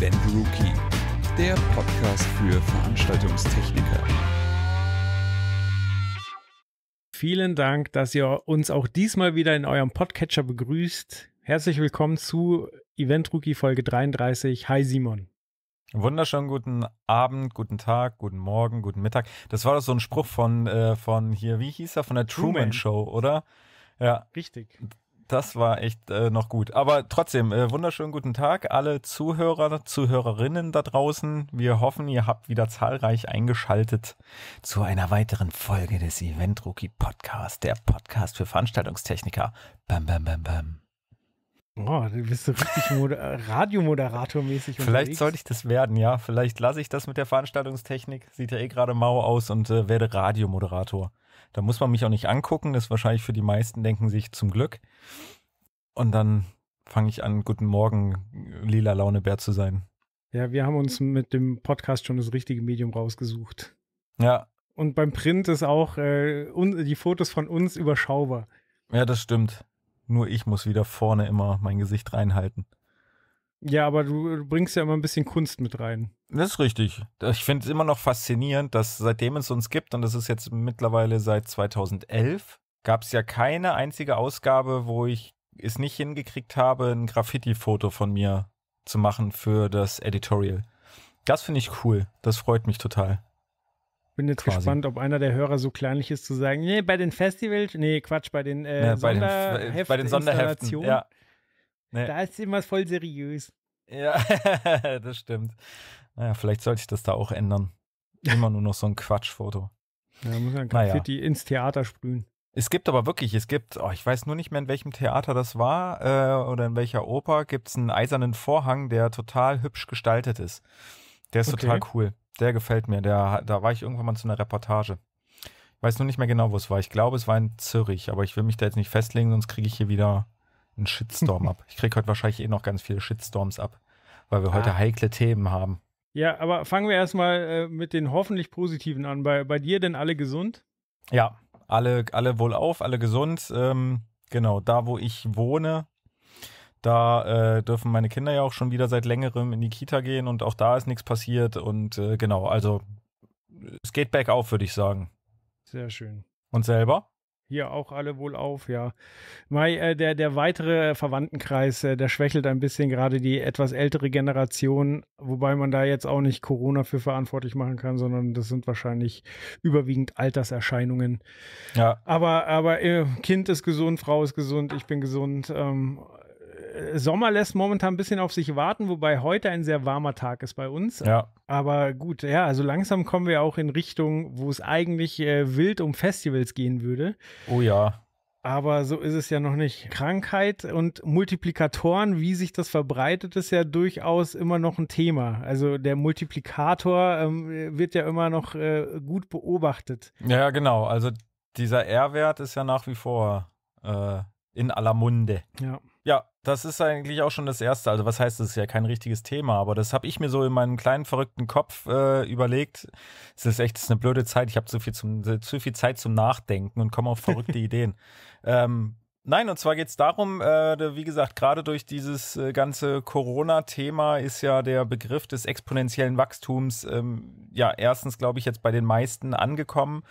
Event Rookie, der Podcast für Veranstaltungstechniker. Vielen Dank, dass ihr uns auch diesmal wieder in eurem Podcatcher begrüßt. Herzlich willkommen zu Event Rookie Folge 33. Hi Simon. Wunderschönen guten Abend, guten Tag, guten Morgen, guten Mittag. Das war doch so ein Spruch von, äh, von hier, wie hieß er, von der Truman, Truman. Show, oder? Ja. Richtig. Das war echt äh, noch gut. Aber trotzdem, äh, wunderschönen guten Tag, alle Zuhörer, Zuhörerinnen da draußen. Wir hoffen, ihr habt wieder zahlreich eingeschaltet zu einer weiteren Folge des Event Rookie Podcast, der Podcast für Veranstaltungstechniker. Bam, bam, bam, bam. Boah, du bist so richtig Radiomoderator-mäßig Vielleicht sollte ich das werden, ja. Vielleicht lasse ich das mit der Veranstaltungstechnik. Sieht ja eh gerade mau aus und äh, werde Radiomoderator. Da muss man mich auch nicht angucken. Das ist wahrscheinlich für die meisten denken sich zum Glück. Und dann fange ich an, guten Morgen, äh, lila Launebär zu sein. Ja, wir haben uns mit dem Podcast schon das richtige Medium rausgesucht. Ja. Und beim Print ist auch äh, die Fotos von uns überschaubar. Ja, das stimmt. Nur ich muss wieder vorne immer mein Gesicht reinhalten. Ja, aber du bringst ja immer ein bisschen Kunst mit rein. Das ist richtig. Ich finde es immer noch faszinierend, dass seitdem es uns gibt, und das ist jetzt mittlerweile seit 2011, gab es ja keine einzige Ausgabe, wo ich es nicht hingekriegt habe, ein Graffiti-Foto von mir zu machen für das Editorial. Das finde ich cool. Das freut mich total. Bin jetzt Quasi. gespannt, ob einer der Hörer so kleinlich ist zu sagen, nee, bei den Festivals, nee, Quatsch, bei den, äh, ja, bei, den bei den Sonderheften. Ja, Nee. Da ist immer voll seriös. Ja, das stimmt. Naja, vielleicht sollte ich das da auch ändern. Immer nur noch so ein Quatschfoto. Ja, muss man Graffiti ins Theater sprühen. Es gibt aber wirklich, es gibt, oh, ich weiß nur nicht mehr, in welchem Theater das war äh, oder in welcher Oper, gibt es einen eisernen Vorhang, der total hübsch gestaltet ist. Der ist okay. total cool. Der gefällt mir. Der, da war ich irgendwann mal zu einer Reportage. Ich weiß nur nicht mehr genau, wo es war. Ich glaube, es war in Zürich, aber ich will mich da jetzt nicht festlegen, sonst kriege ich hier wieder einen Shitstorm ab. Ich kriege heute wahrscheinlich eh noch ganz viele Shitstorms ab, weil wir ah. heute heikle Themen haben. Ja, aber fangen wir erstmal äh, mit den hoffentlich positiven an. Bei, bei dir denn alle gesund? Ja, alle, alle wohlauf, alle gesund. Ähm, genau, da wo ich wohne, da äh, dürfen meine Kinder ja auch schon wieder seit längerem in die Kita gehen und auch da ist nichts passiert. Und äh, genau, also es geht bergauf, würde ich sagen. Sehr schön. Und selber? hier auch alle wohl auf, ja. Mai, äh, der, der weitere äh, Verwandtenkreis, äh, der schwächelt ein bisschen gerade die etwas ältere Generation, wobei man da jetzt auch nicht Corona für verantwortlich machen kann, sondern das sind wahrscheinlich überwiegend Alterserscheinungen. Ja. Aber, aber äh, Kind ist gesund, Frau ist gesund, ich bin gesund. Ähm, Sommer lässt momentan ein bisschen auf sich warten, wobei heute ein sehr warmer Tag ist bei uns. Ja. Aber gut, ja, also langsam kommen wir auch in Richtung, wo es eigentlich äh, wild um Festivals gehen würde. Oh ja. Aber so ist es ja noch nicht. Krankheit und Multiplikatoren, wie sich das verbreitet, ist ja durchaus immer noch ein Thema. Also der Multiplikator ähm, wird ja immer noch äh, gut beobachtet. Ja, genau. Also dieser R-Wert ist ja nach wie vor äh, in aller Munde. Ja. Ja, das ist eigentlich auch schon das Erste. Also was heißt, das ist ja kein richtiges Thema, aber das habe ich mir so in meinem kleinen verrückten Kopf äh, überlegt. Es ist echt das ist eine blöde Zeit. Ich habe zu zu viel Zeit zum Nachdenken und komme auf verrückte Ideen. Ähm, Nein, und zwar geht es darum, äh, wie gesagt, gerade durch dieses äh, ganze Corona-Thema ist ja der Begriff des exponentiellen Wachstums ähm, ja erstens, glaube ich, jetzt bei den meisten angekommen,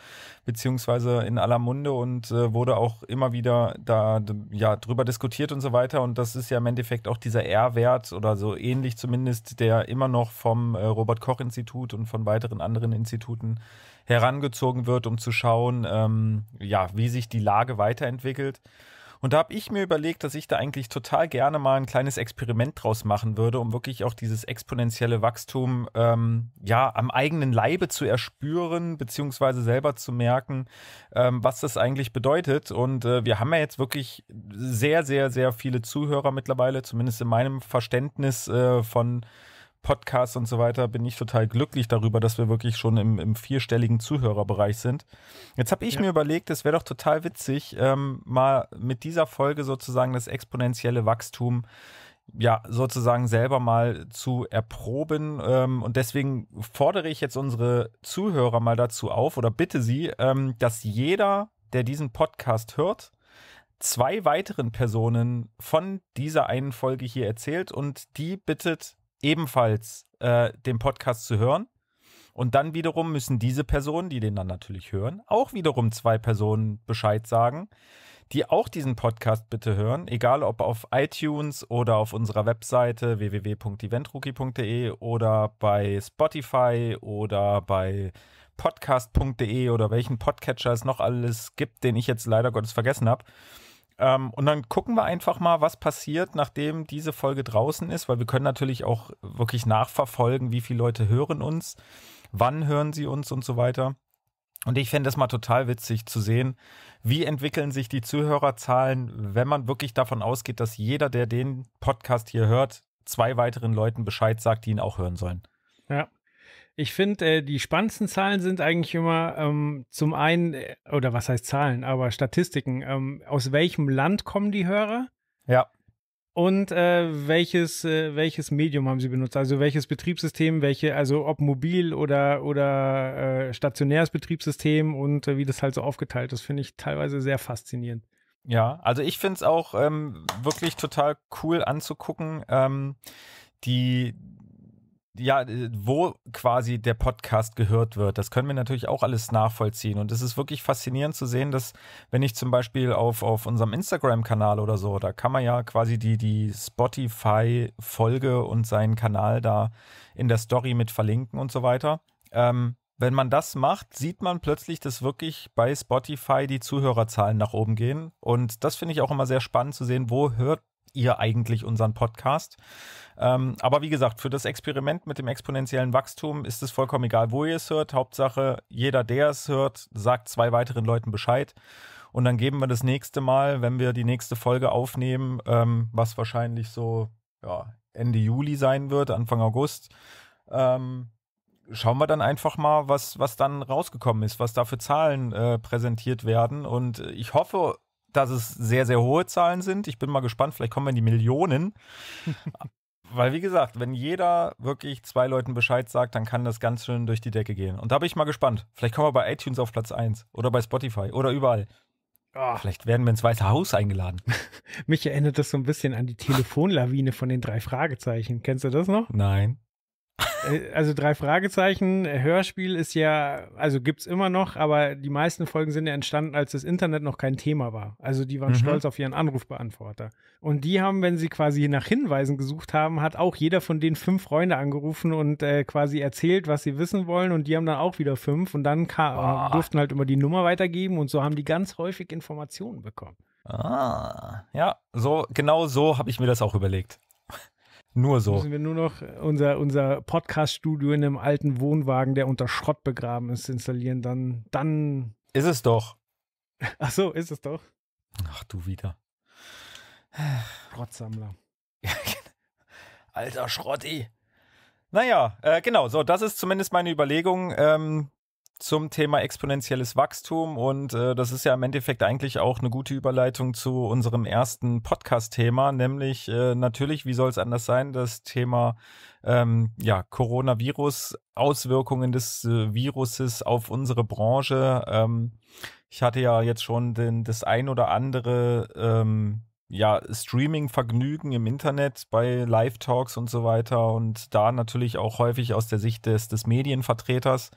beziehungsweise in aller Munde und äh, wurde auch immer wieder da ja drüber diskutiert und so weiter. Und das ist ja im Endeffekt auch dieser R-Wert oder so ähnlich zumindest, der immer noch vom äh, Robert-Koch-Institut und von weiteren anderen Instituten herangezogen wird, um zu schauen, ähm, ja, wie sich die Lage weiterentwickelt. Und da habe ich mir überlegt, dass ich da eigentlich total gerne mal ein kleines Experiment draus machen würde, um wirklich auch dieses exponentielle Wachstum ähm, ja am eigenen Leibe zu erspüren, beziehungsweise selber zu merken, ähm, was das eigentlich bedeutet. Und äh, wir haben ja jetzt wirklich sehr, sehr, sehr viele Zuhörer mittlerweile, zumindest in meinem Verständnis äh, von Podcasts und so weiter, bin ich total glücklich darüber, dass wir wirklich schon im, im vierstelligen Zuhörerbereich sind. Jetzt habe ich ja. mir überlegt, es wäre doch total witzig, ähm, mal mit dieser Folge sozusagen das exponentielle Wachstum ja sozusagen selber mal zu erproben. Ähm, und deswegen fordere ich jetzt unsere Zuhörer mal dazu auf oder bitte sie, ähm, dass jeder, der diesen Podcast hört, zwei weiteren Personen von dieser einen Folge hier erzählt und die bittet, ebenfalls äh, den Podcast zu hören. Und dann wiederum müssen diese Personen, die den dann natürlich hören, auch wiederum zwei Personen Bescheid sagen, die auch diesen Podcast bitte hören, egal ob auf iTunes oder auf unserer Webseite www.eventrookie.de oder bei Spotify oder bei podcast.de oder welchen Podcatcher es noch alles gibt, den ich jetzt leider Gottes vergessen habe. Ähm, und dann gucken wir einfach mal, was passiert, nachdem diese Folge draußen ist, weil wir können natürlich auch wirklich nachverfolgen, wie viele Leute hören uns, wann hören sie uns und so weiter. Und ich fände es mal total witzig zu sehen, wie entwickeln sich die Zuhörerzahlen, wenn man wirklich davon ausgeht, dass jeder, der den Podcast hier hört, zwei weiteren Leuten Bescheid sagt, die ihn auch hören sollen. Ja, ich finde, äh, die spannendsten Zahlen sind eigentlich immer ähm, zum einen, äh, oder was heißt Zahlen, aber Statistiken. Ähm, aus welchem Land kommen die Hörer? Ja. Und äh, welches, äh, welches Medium haben sie benutzt? Also welches Betriebssystem, welche, also ob mobil oder, oder äh, stationäres Betriebssystem und wie das halt so aufgeteilt ist, finde ich teilweise sehr faszinierend. Ja, also ich finde es auch ähm, wirklich total cool anzugucken. Ähm, die ja, äh, wo quasi der Podcast gehört wird. Das können wir natürlich auch alles nachvollziehen. Und es ist wirklich faszinierend zu sehen, dass wenn ich zum Beispiel auf, auf unserem Instagram-Kanal oder so, da kann man ja quasi die, die Spotify-Folge und seinen Kanal da in der Story mit verlinken und so weiter. Ähm, wenn man das macht, sieht man plötzlich, dass wirklich bei Spotify die Zuhörerzahlen nach oben gehen. Und das finde ich auch immer sehr spannend zu sehen, wo hört ihr eigentlich unseren Podcast? Ähm, aber wie gesagt, für das Experiment mit dem exponentiellen Wachstum ist es vollkommen egal, wo ihr es hört. Hauptsache, jeder, der es hört, sagt zwei weiteren Leuten Bescheid. Und dann geben wir das nächste Mal, wenn wir die nächste Folge aufnehmen, ähm, was wahrscheinlich so ja, Ende Juli sein wird, Anfang August, ähm, schauen wir dann einfach mal, was, was dann rausgekommen ist, was da für Zahlen äh, präsentiert werden. Und ich hoffe, dass es sehr, sehr hohe Zahlen sind. Ich bin mal gespannt, vielleicht kommen wir in die Millionen. Weil, wie gesagt, wenn jeder wirklich zwei Leuten Bescheid sagt, dann kann das ganz schön durch die Decke gehen. Und da bin ich mal gespannt. Vielleicht kommen wir bei iTunes auf Platz 1 oder bei Spotify oder überall. Oh. Vielleicht werden wir ins Weiße Haus eingeladen. Mich erinnert das so ein bisschen an die Telefonlawine von den drei Fragezeichen. Kennst du das noch? Nein. Äh, also drei Fragezeichen. Hörspiel ist ja, also gibt es immer noch, aber die meisten Folgen sind ja entstanden, als das Internet noch kein Thema war. Also die waren mhm. stolz auf ihren Anrufbeantworter. Und die haben, wenn sie quasi nach Hinweisen gesucht haben, hat auch jeder von den fünf Freunde angerufen und äh, quasi erzählt, was sie wissen wollen. Und die haben dann auch wieder fünf und dann kam, durften halt immer die Nummer weitergeben und so haben die ganz häufig Informationen bekommen. Ah, ja, so genau so habe ich mir das auch überlegt. Nur so. Müssen wir nur noch unser, unser Podcast-Studio in einem alten Wohnwagen, der unter Schrott begraben ist, installieren. Dann, dann. Ist es doch. Ach so, ist es doch. Ach du wieder. Schrottsammler. Alter Schrotti. Naja, äh, genau, so, das ist zumindest meine Überlegung. Ähm, zum Thema exponentielles Wachstum und äh, das ist ja im Endeffekt eigentlich auch eine gute Überleitung zu unserem ersten Podcast-Thema, nämlich äh, natürlich, wie soll es anders sein, das Thema ähm, ja, Coronavirus, Auswirkungen des äh, Viruses auf unsere Branche. Ähm, ich hatte ja jetzt schon den, das ein oder andere ähm, ja, Streaming-Vergnügen im Internet bei Live-Talks und so weiter und da natürlich auch häufig aus der Sicht des, des Medienvertreters,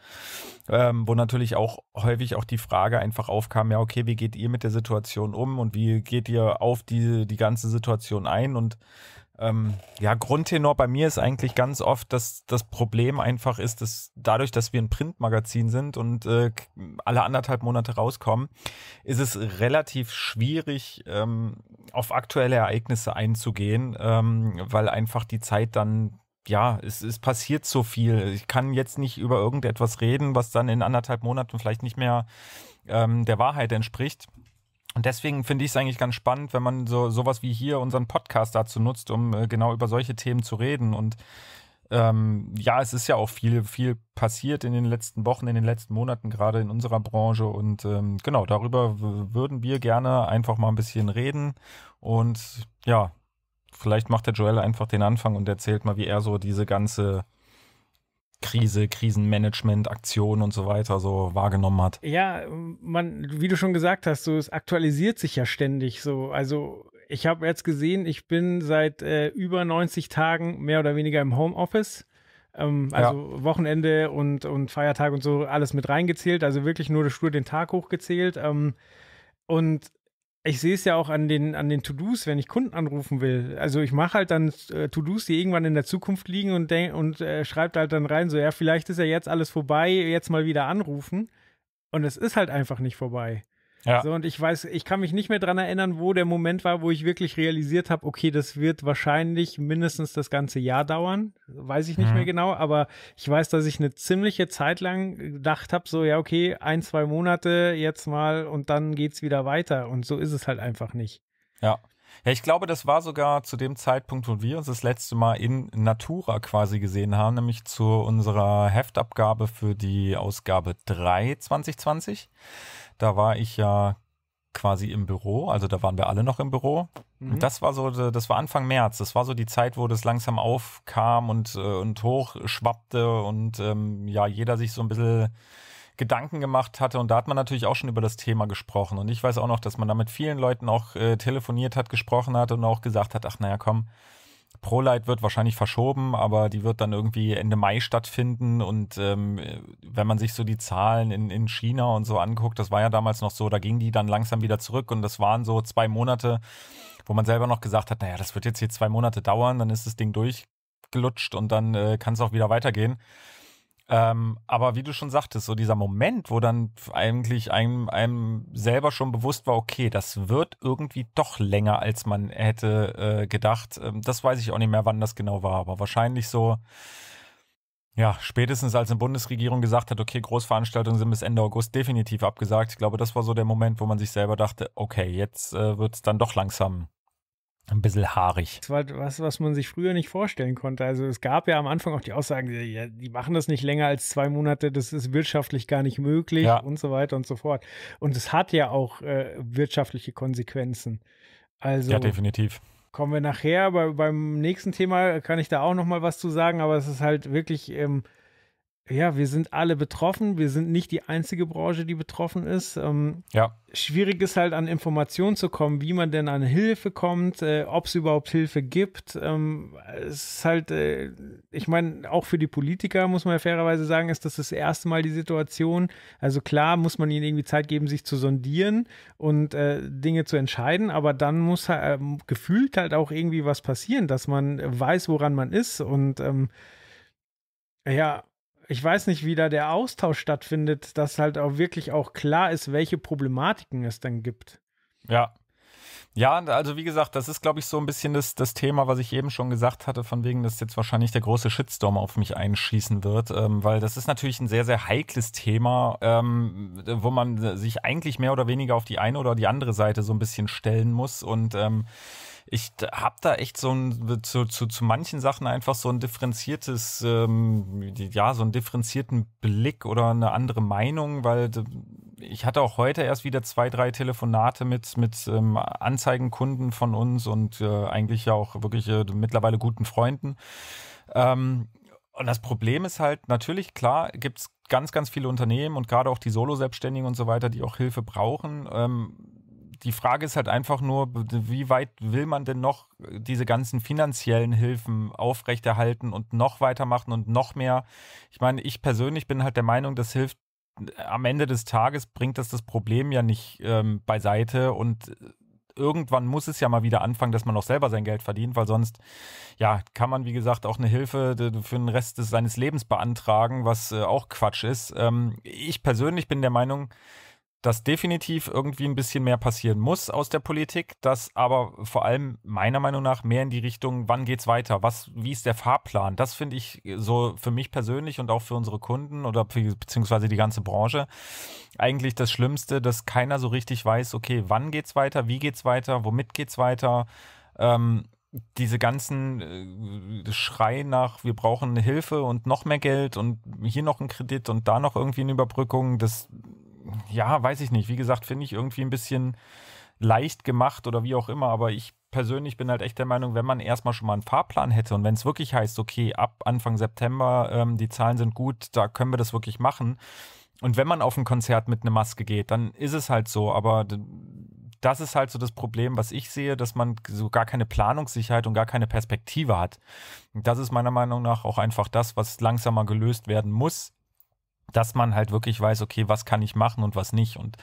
ähm, wo natürlich auch häufig auch die Frage einfach aufkam, ja, okay, wie geht ihr mit der Situation um und wie geht ihr auf die, die ganze Situation ein und ähm, ja, Grundtenor bei mir ist eigentlich ganz oft, dass das Problem einfach ist, dass dadurch, dass wir ein Printmagazin sind und äh, alle anderthalb Monate rauskommen, ist es relativ schwierig, ähm, auf aktuelle Ereignisse einzugehen, ähm, weil einfach die Zeit dann ja, es, es passiert so viel. Ich kann jetzt nicht über irgendetwas reden, was dann in anderthalb Monaten vielleicht nicht mehr ähm, der Wahrheit entspricht. Und deswegen finde ich es eigentlich ganz spannend, wenn man so sowas wie hier unseren Podcast dazu nutzt, um äh, genau über solche Themen zu reden. Und ähm, ja, es ist ja auch viel, viel passiert in den letzten Wochen, in den letzten Monaten, gerade in unserer Branche. Und ähm, genau, darüber würden wir gerne einfach mal ein bisschen reden. Und ja, vielleicht macht der Joel einfach den Anfang und erzählt mal, wie er so diese ganze Krise, Krisenmanagement, Aktionen und so weiter so wahrgenommen hat. Ja, man, wie du schon gesagt hast, so es aktualisiert sich ja ständig so. Also ich habe jetzt gesehen, ich bin seit äh, über 90 Tagen mehr oder weniger im Homeoffice. Ähm, also ja. Wochenende und, und Feiertag und so alles mit reingezählt. Also wirklich nur das Stur den Tag hochgezählt. Ähm, und ich sehe es ja auch an den, an den To-Dos, wenn ich Kunden anrufen will. Also ich mache halt dann äh, To-Dos, die irgendwann in der Zukunft liegen und, denk, und äh, schreibt halt dann rein, so ja, vielleicht ist ja jetzt alles vorbei, jetzt mal wieder anrufen. Und es ist halt einfach nicht vorbei. Ja. So, und ich weiß, ich kann mich nicht mehr dran erinnern, wo der Moment war, wo ich wirklich realisiert habe, okay, das wird wahrscheinlich mindestens das ganze Jahr dauern. Weiß ich nicht mhm. mehr genau, aber ich weiß, dass ich eine ziemliche Zeit lang gedacht habe, so, ja, okay, ein, zwei Monate jetzt mal und dann geht's wieder weiter. Und so ist es halt einfach nicht. Ja. Ja, ich glaube, das war sogar zu dem Zeitpunkt, wo wir uns das letzte Mal in Natura quasi gesehen haben, nämlich zu unserer Heftabgabe für die Ausgabe 3 2020. Da war ich ja quasi im Büro, also da waren wir alle noch im Büro. Mhm. das war so, äh, das war Anfang März. Das war so die Zeit, wo das langsam aufkam und, äh, und hochschwappte und ähm, ja, jeder sich so ein bisschen Gedanken gemacht hatte. Und da hat man natürlich auch schon über das Thema gesprochen. Und ich weiß auch noch, dass man da mit vielen Leuten auch äh, telefoniert hat, gesprochen hat und auch gesagt hat, ach naja, komm, ProLight wird wahrscheinlich verschoben, aber die wird dann irgendwie Ende Mai stattfinden. Und ähm, wenn man sich so die Zahlen in, in China und so anguckt, das war ja damals noch so, da ging die dann langsam wieder zurück und das waren so zwei Monate, wo man selber noch gesagt hat, naja, das wird jetzt hier zwei Monate dauern, dann ist das Ding durchgelutscht und dann äh, kann es auch wieder weitergehen. Ähm, aber wie du schon sagtest, so dieser Moment, wo dann eigentlich einem, einem selber schon bewusst war, okay, das wird irgendwie doch länger, als man hätte äh, gedacht. Ähm, das weiß ich auch nicht mehr, wann das genau war, aber wahrscheinlich so, ja, spätestens als eine Bundesregierung gesagt hat, okay, Großveranstaltungen sind bis Ende August definitiv abgesagt. Ich glaube, das war so der Moment, wo man sich selber dachte, okay, jetzt äh, wird es dann doch langsam ein bisschen haarig. Das war was, was man sich früher nicht vorstellen konnte. Also es gab ja am Anfang auch die Aussagen, die, die machen das nicht länger als zwei Monate, das ist wirtschaftlich gar nicht möglich ja. und so weiter und so fort. Und es hat ja auch äh, wirtschaftliche Konsequenzen. Also ja, definitiv. Kommen wir nachher, bei, beim nächsten Thema kann ich da auch noch mal was zu sagen, aber es ist halt wirklich ähm, ja, wir sind alle betroffen. Wir sind nicht die einzige Branche, die betroffen ist. Ähm, ja. Schwierig ist halt an Informationen zu kommen, wie man denn an Hilfe kommt, äh, ob es überhaupt Hilfe gibt. Ähm, es ist halt, äh, ich meine, auch für die Politiker muss man ja fairerweise sagen, ist das das erste Mal die Situation. Also klar muss man ihnen irgendwie Zeit geben, sich zu sondieren und äh, Dinge zu entscheiden, aber dann muss halt, gefühlt halt auch irgendwie was passieren, dass man weiß, woran man ist und ähm, ja, ich weiß nicht, wie da der Austausch stattfindet, dass halt auch wirklich auch klar ist, welche Problematiken es dann gibt. Ja. Ja, also wie gesagt, das ist, glaube ich, so ein bisschen das, das Thema, was ich eben schon gesagt hatte, von wegen, dass jetzt wahrscheinlich der große Shitstorm auf mich einschießen wird, ähm, weil das ist natürlich ein sehr, sehr heikles Thema, ähm, wo man sich eigentlich mehr oder weniger auf die eine oder die andere Seite so ein bisschen stellen muss und ähm, ich habe da echt so ein, zu, zu, zu manchen Sachen einfach so ein differenziertes, ähm, ja, so einen differenzierten Blick oder eine andere Meinung, weil ich hatte auch heute erst wieder zwei, drei Telefonate mit, mit ähm, Anzeigenkunden von uns und äh, eigentlich ja auch wirklich äh, mittlerweile guten Freunden. Ähm, und das Problem ist halt, natürlich, klar, gibt es ganz, ganz viele Unternehmen und gerade auch die Solo-Selbstständigen und so weiter, die auch Hilfe brauchen. Ähm, die Frage ist halt einfach nur, wie weit will man denn noch äh, diese ganzen finanziellen Hilfen aufrechterhalten und noch weitermachen und noch mehr? Ich meine, ich persönlich bin halt der Meinung, das hilft äh, am Ende des Tages, bringt das das Problem ja nicht ähm, beiseite und äh, irgendwann muss es ja mal wieder anfangen, dass man auch selber sein Geld verdient, weil sonst, ja, kann man, wie gesagt, auch eine Hilfe für den Rest des, seines Lebens beantragen, was äh, auch Quatsch ist. Ähm, ich persönlich bin der Meinung, dass definitiv irgendwie ein bisschen mehr passieren muss aus der Politik, dass aber vor allem meiner Meinung nach mehr in die Richtung, wann geht's weiter, was, wie ist der Fahrplan? Das finde ich so für mich persönlich und auch für unsere Kunden oder beziehungsweise die ganze Branche eigentlich das Schlimmste, dass keiner so richtig weiß, okay, wann geht's weiter, wie geht's weiter, womit geht's weiter. Ähm, diese ganzen äh, Schrei nach, wir brauchen Hilfe und noch mehr Geld und hier noch ein Kredit und da noch irgendwie eine Überbrückung, das ja, weiß ich nicht. Wie gesagt, finde ich irgendwie ein bisschen leicht gemacht oder wie auch immer. Aber ich persönlich bin halt echt der Meinung, wenn man erstmal schon mal einen Fahrplan hätte und wenn es wirklich heißt, okay, ab Anfang September, ähm, die Zahlen sind gut, da können wir das wirklich machen. Und wenn man auf ein Konzert mit einer Maske geht, dann ist es halt so. Aber das ist halt so das Problem, was ich sehe, dass man so gar keine Planungssicherheit und gar keine Perspektive hat. Das ist meiner Meinung nach auch einfach das, was langsamer gelöst werden muss, dass man halt wirklich weiß, okay, was kann ich machen und was nicht. Und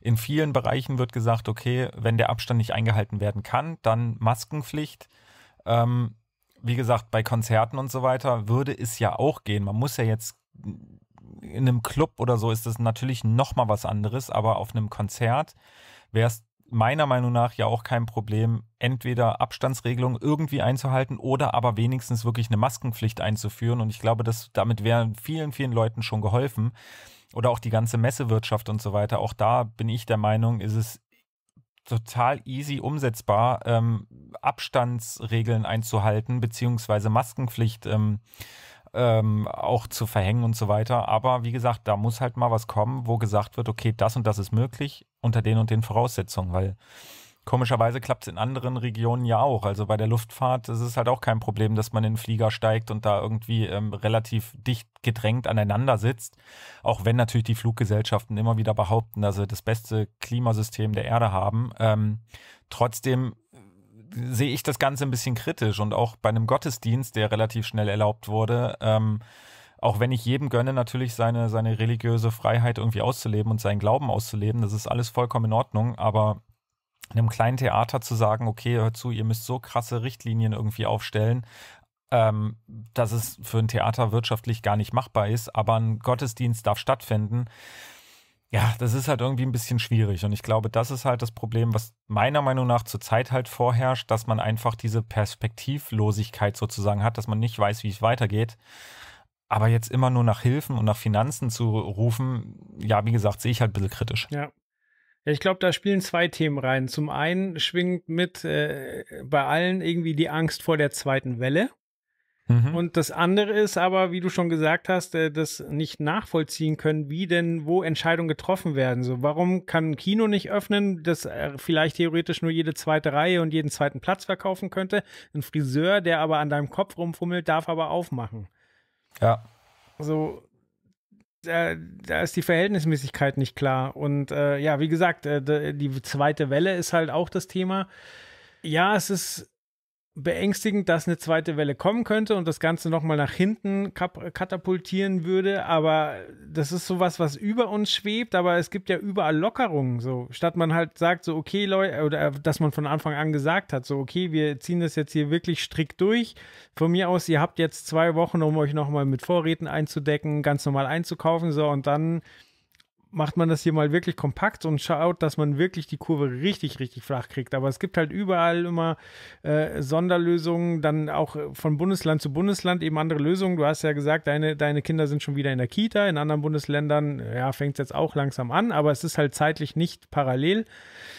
in vielen Bereichen wird gesagt, okay, wenn der Abstand nicht eingehalten werden kann, dann Maskenpflicht. Ähm, wie gesagt, bei Konzerten und so weiter würde es ja auch gehen. Man muss ja jetzt in einem Club oder so ist das natürlich noch mal was anderes, aber auf einem Konzert wäre es meiner Meinung nach ja auch kein Problem, entweder Abstandsregelungen irgendwie einzuhalten oder aber wenigstens wirklich eine Maskenpflicht einzuführen. Und ich glaube, dass damit wäre vielen, vielen Leuten schon geholfen. Oder auch die ganze Messewirtschaft und so weiter. Auch da bin ich der Meinung, ist es total easy umsetzbar, ähm, Abstandsregeln einzuhalten, beziehungsweise Maskenpflicht ähm, ähm, auch zu verhängen und so weiter. Aber wie gesagt, da muss halt mal was kommen, wo gesagt wird, okay, das und das ist möglich unter den und den Voraussetzungen, weil komischerweise klappt es in anderen Regionen ja auch. Also bei der Luftfahrt ist es halt auch kein Problem, dass man in den Flieger steigt und da irgendwie ähm, relativ dicht gedrängt aneinander sitzt. Auch wenn natürlich die Fluggesellschaften immer wieder behaupten, dass sie das beste Klimasystem der Erde haben. Ähm, trotzdem sehe ich das Ganze ein bisschen kritisch und auch bei einem Gottesdienst, der relativ schnell erlaubt wurde, ähm, auch wenn ich jedem gönne, natürlich seine, seine religiöse Freiheit irgendwie auszuleben und seinen Glauben auszuleben, das ist alles vollkommen in Ordnung, aber einem kleinen Theater zu sagen, okay, hört zu, ihr müsst so krasse Richtlinien irgendwie aufstellen, ähm, dass es für ein Theater wirtschaftlich gar nicht machbar ist, aber ein Gottesdienst darf stattfinden ja, das ist halt irgendwie ein bisschen schwierig. Und ich glaube, das ist halt das Problem, was meiner Meinung nach zurzeit halt vorherrscht, dass man einfach diese Perspektivlosigkeit sozusagen hat, dass man nicht weiß, wie es weitergeht. Aber jetzt immer nur nach Hilfen und nach Finanzen zu rufen, ja, wie gesagt, sehe ich halt ein bisschen kritisch. Ja. ich glaube, da spielen zwei Themen rein. Zum einen schwingt mit äh, bei allen irgendwie die Angst vor der zweiten Welle. Mhm. Und das andere ist aber, wie du schon gesagt hast, äh, das nicht nachvollziehen können, wie denn wo Entscheidungen getroffen werden. So, warum kann ein Kino nicht öffnen, das äh, vielleicht theoretisch nur jede zweite Reihe und jeden zweiten Platz verkaufen könnte? Ein Friseur, der aber an deinem Kopf rumfummelt, darf aber aufmachen. Ja. So, da, da ist die Verhältnismäßigkeit nicht klar. Und äh, ja, wie gesagt, äh, die zweite Welle ist halt auch das Thema. Ja, es ist beängstigend, dass eine zweite Welle kommen könnte und das Ganze nochmal nach hinten katapultieren würde. Aber das ist sowas, was über uns schwebt. Aber es gibt ja überall Lockerungen. So statt man halt sagt, so okay, Leute, oder äh, dass man von Anfang an gesagt hat, so okay, wir ziehen das jetzt hier wirklich strikt durch. Von mir aus, ihr habt jetzt zwei Wochen, um euch nochmal mit Vorräten einzudecken, ganz normal einzukaufen so und dann macht man das hier mal wirklich kompakt und schaut, dass man wirklich die Kurve richtig, richtig flach kriegt. Aber es gibt halt überall immer äh, Sonderlösungen, dann auch von Bundesland zu Bundesland eben andere Lösungen. Du hast ja gesagt, deine, deine Kinder sind schon wieder in der Kita, in anderen Bundesländern, ja, fängt es jetzt auch langsam an, aber es ist halt zeitlich nicht parallel.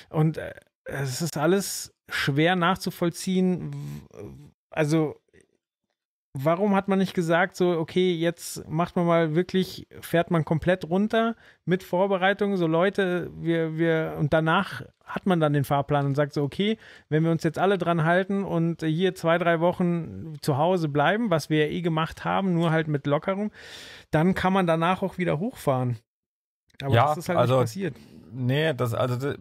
Und äh, es ist alles schwer nachzuvollziehen. Also warum hat man nicht gesagt, so, okay, jetzt macht man mal wirklich, fährt man komplett runter mit Vorbereitung, so Leute, wir, wir, und danach hat man dann den Fahrplan und sagt so, okay, wenn wir uns jetzt alle dran halten und hier zwei, drei Wochen zu Hause bleiben, was wir ja eh gemacht haben, nur halt mit Lockerung, dann kann man danach auch wieder hochfahren. Aber ja, das ist halt also, nicht passiert. Nee, das, also,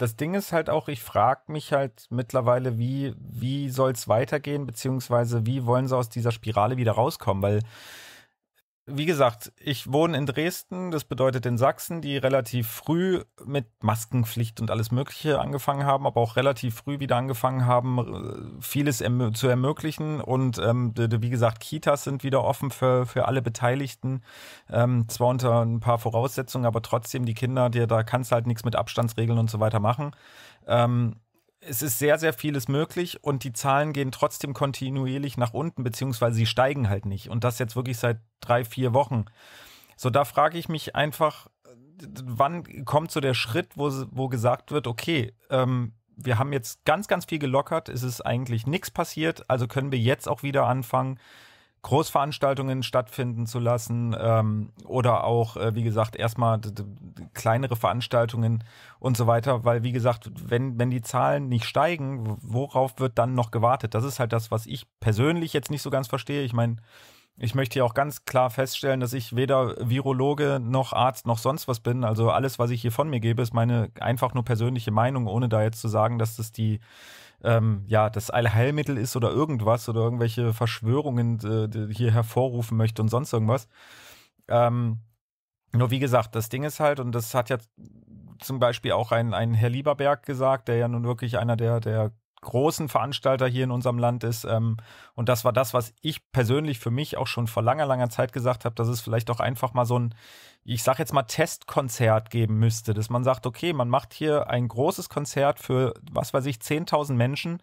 das Ding ist halt auch, ich frage mich halt mittlerweile, wie, wie soll es weitergehen, beziehungsweise wie wollen sie aus dieser Spirale wieder rauskommen, weil wie gesagt, ich wohne in Dresden, das bedeutet in Sachsen, die relativ früh mit Maskenpflicht und alles Mögliche angefangen haben, aber auch relativ früh wieder angefangen haben, äh, vieles zu ermöglichen. Und ähm, wie gesagt, Kitas sind wieder offen für, für alle Beteiligten. Ähm, zwar unter ein paar Voraussetzungen, aber trotzdem die Kinder, die, da kannst du halt nichts mit Abstandsregeln und so weiter machen. Ähm, es ist sehr, sehr vieles möglich und die Zahlen gehen trotzdem kontinuierlich nach unten, beziehungsweise sie steigen halt nicht. Und das jetzt wirklich seit drei, vier Wochen. So, da frage ich mich einfach, wann kommt so der Schritt, wo, wo gesagt wird, okay, ähm, wir haben jetzt ganz, ganz viel gelockert, es ist eigentlich nichts passiert, also können wir jetzt auch wieder anfangen, Großveranstaltungen stattfinden zu lassen ähm, oder auch, äh, wie gesagt, erstmal kleinere Veranstaltungen und so weiter, weil, wie gesagt, wenn, wenn die Zahlen nicht steigen, worauf wird dann noch gewartet? Das ist halt das, was ich persönlich jetzt nicht so ganz verstehe. Ich meine, ich möchte ja auch ganz klar feststellen, dass ich weder Virologe noch Arzt noch sonst was bin. Also alles, was ich hier von mir gebe, ist meine einfach nur persönliche Meinung, ohne da jetzt zu sagen, dass das die ähm, ja, das Allheilmittel ist oder irgendwas oder irgendwelche Verschwörungen äh, hier hervorrufen möchte und sonst irgendwas. Ähm, nur wie gesagt, das Ding ist halt, und das hat ja zum Beispiel auch ein, ein Herr Lieberberg gesagt, der ja nun wirklich einer der, der großen Veranstalter hier in unserem Land ist. Ähm, und das war das, was ich persönlich für mich auch schon vor langer, langer Zeit gesagt habe, dass es vielleicht auch einfach mal so ein, ich sag jetzt mal, Testkonzert geben müsste, dass man sagt, okay, man macht hier ein großes Konzert für, was weiß ich, 10.000 Menschen.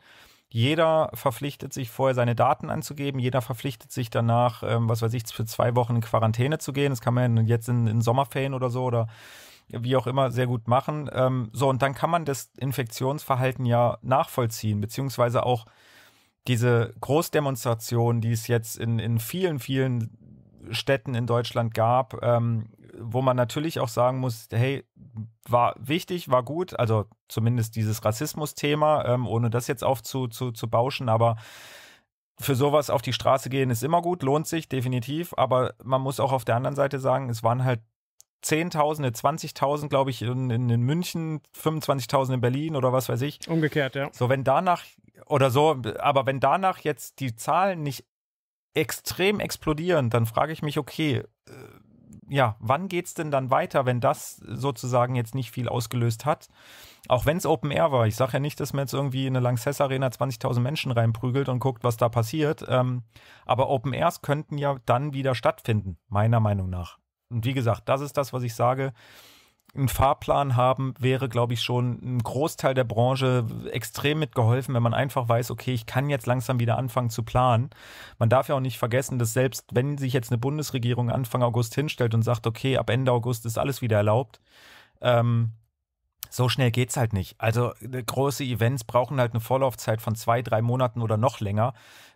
Jeder verpflichtet sich vorher seine Daten anzugeben, jeder verpflichtet sich danach, ähm, was weiß ich, für zwei Wochen in Quarantäne zu gehen. Das kann man jetzt in, in Sommerferien oder so oder wie auch immer, sehr gut machen. Ähm, so, und dann kann man das Infektionsverhalten ja nachvollziehen, beziehungsweise auch diese Großdemonstration, die es jetzt in, in vielen, vielen Städten in Deutschland gab, ähm, wo man natürlich auch sagen muss, hey, war wichtig, war gut, also zumindest dieses Rassismus-Thema, ähm, ohne das jetzt aufzubauschen, zu, zu aber für sowas auf die Straße gehen ist immer gut, lohnt sich definitiv, aber man muss auch auf der anderen Seite sagen, es waren halt Zehntausende, 20.000, glaube ich, in, in München, 25.000 in Berlin oder was weiß ich. Umgekehrt, ja. So, wenn danach oder so, aber wenn danach jetzt die Zahlen nicht extrem explodieren, dann frage ich mich, okay, äh, ja, wann geht's denn dann weiter, wenn das sozusagen jetzt nicht viel ausgelöst hat? Auch wenn's Open Air war. Ich sage ja nicht, dass man jetzt irgendwie in eine Lanxess Arena 20.000 Menschen reinprügelt und guckt, was da passiert. Ähm, aber Open Airs könnten ja dann wieder stattfinden, meiner Meinung nach. Und wie gesagt, das ist das, was ich sage. Ein Fahrplan haben wäre, glaube ich, schon ein Großteil der Branche extrem mitgeholfen, wenn man einfach weiß, okay, ich kann jetzt langsam wieder anfangen zu planen. Man darf ja auch nicht vergessen, dass selbst wenn sich jetzt eine Bundesregierung Anfang August hinstellt und sagt, okay, ab Ende August ist alles wieder erlaubt, ähm, so schnell geht es halt nicht. Also äh, große Events brauchen halt eine Vorlaufzeit von zwei, drei Monaten oder noch länger.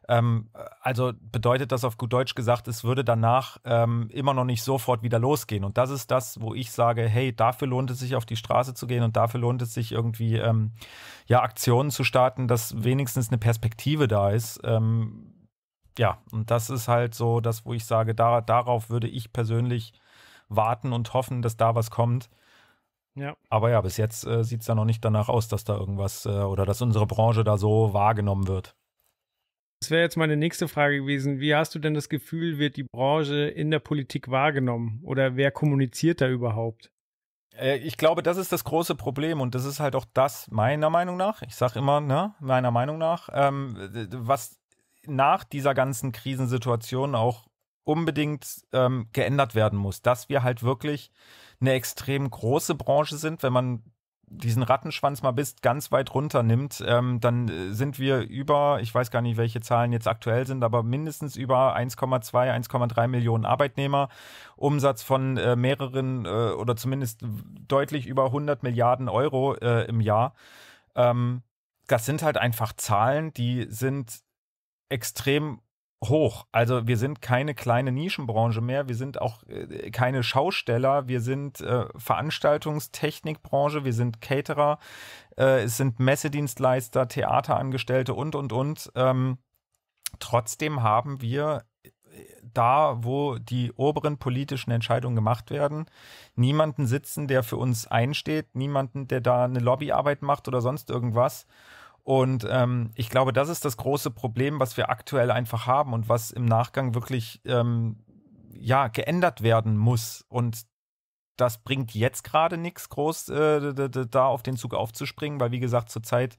Ähm, also bedeutet das auf gut Deutsch gesagt, es würde danach ähm, immer noch nicht sofort wieder losgehen. Und das ist das, wo ich sage, hey, dafür lohnt es sich, auf die Straße zu gehen und dafür lohnt es sich irgendwie ähm, ja Aktionen zu starten, dass wenigstens eine Perspektive da ist. Ähm, ja, und das ist halt so das, wo ich sage, da, darauf würde ich persönlich warten und hoffen, dass da was kommt. Ja. Aber ja, bis jetzt äh, sieht es ja noch nicht danach aus, dass da irgendwas äh, oder dass unsere Branche da so wahrgenommen wird. Das wäre jetzt meine nächste Frage gewesen. Wie hast du denn das Gefühl, wird die Branche in der Politik wahrgenommen oder wer kommuniziert da überhaupt? Äh, ich glaube, das ist das große Problem und das ist halt auch das meiner Meinung nach. Ich sage immer, ne, meiner Meinung nach, ähm, was nach dieser ganzen Krisensituation auch unbedingt ähm, geändert werden muss, dass wir halt wirklich eine extrem große Branche sind, wenn man diesen Rattenschwanz mal bist, ganz weit runter nimmt, ähm, dann äh, sind wir über, ich weiß gar nicht, welche Zahlen jetzt aktuell sind, aber mindestens über 1,2, 1,3 Millionen Arbeitnehmer, Umsatz von äh, mehreren äh, oder zumindest deutlich über 100 Milliarden Euro äh, im Jahr. Ähm, das sind halt einfach Zahlen, die sind extrem hoch. Also wir sind keine kleine Nischenbranche mehr, wir sind auch äh, keine Schausteller, wir sind äh, Veranstaltungstechnikbranche, wir sind Caterer, äh, es sind Messedienstleister, Theaterangestellte und, und, und. Ähm, trotzdem haben wir äh, da, wo die oberen politischen Entscheidungen gemacht werden, niemanden sitzen, der für uns einsteht, niemanden, der da eine Lobbyarbeit macht oder sonst irgendwas. Und ähm, ich glaube, das ist das große Problem, was wir aktuell einfach haben und was im Nachgang wirklich ähm, ja geändert werden muss. Und das bringt jetzt gerade nichts groß, äh, da auf den Zug aufzuspringen, weil wie gesagt, zurzeit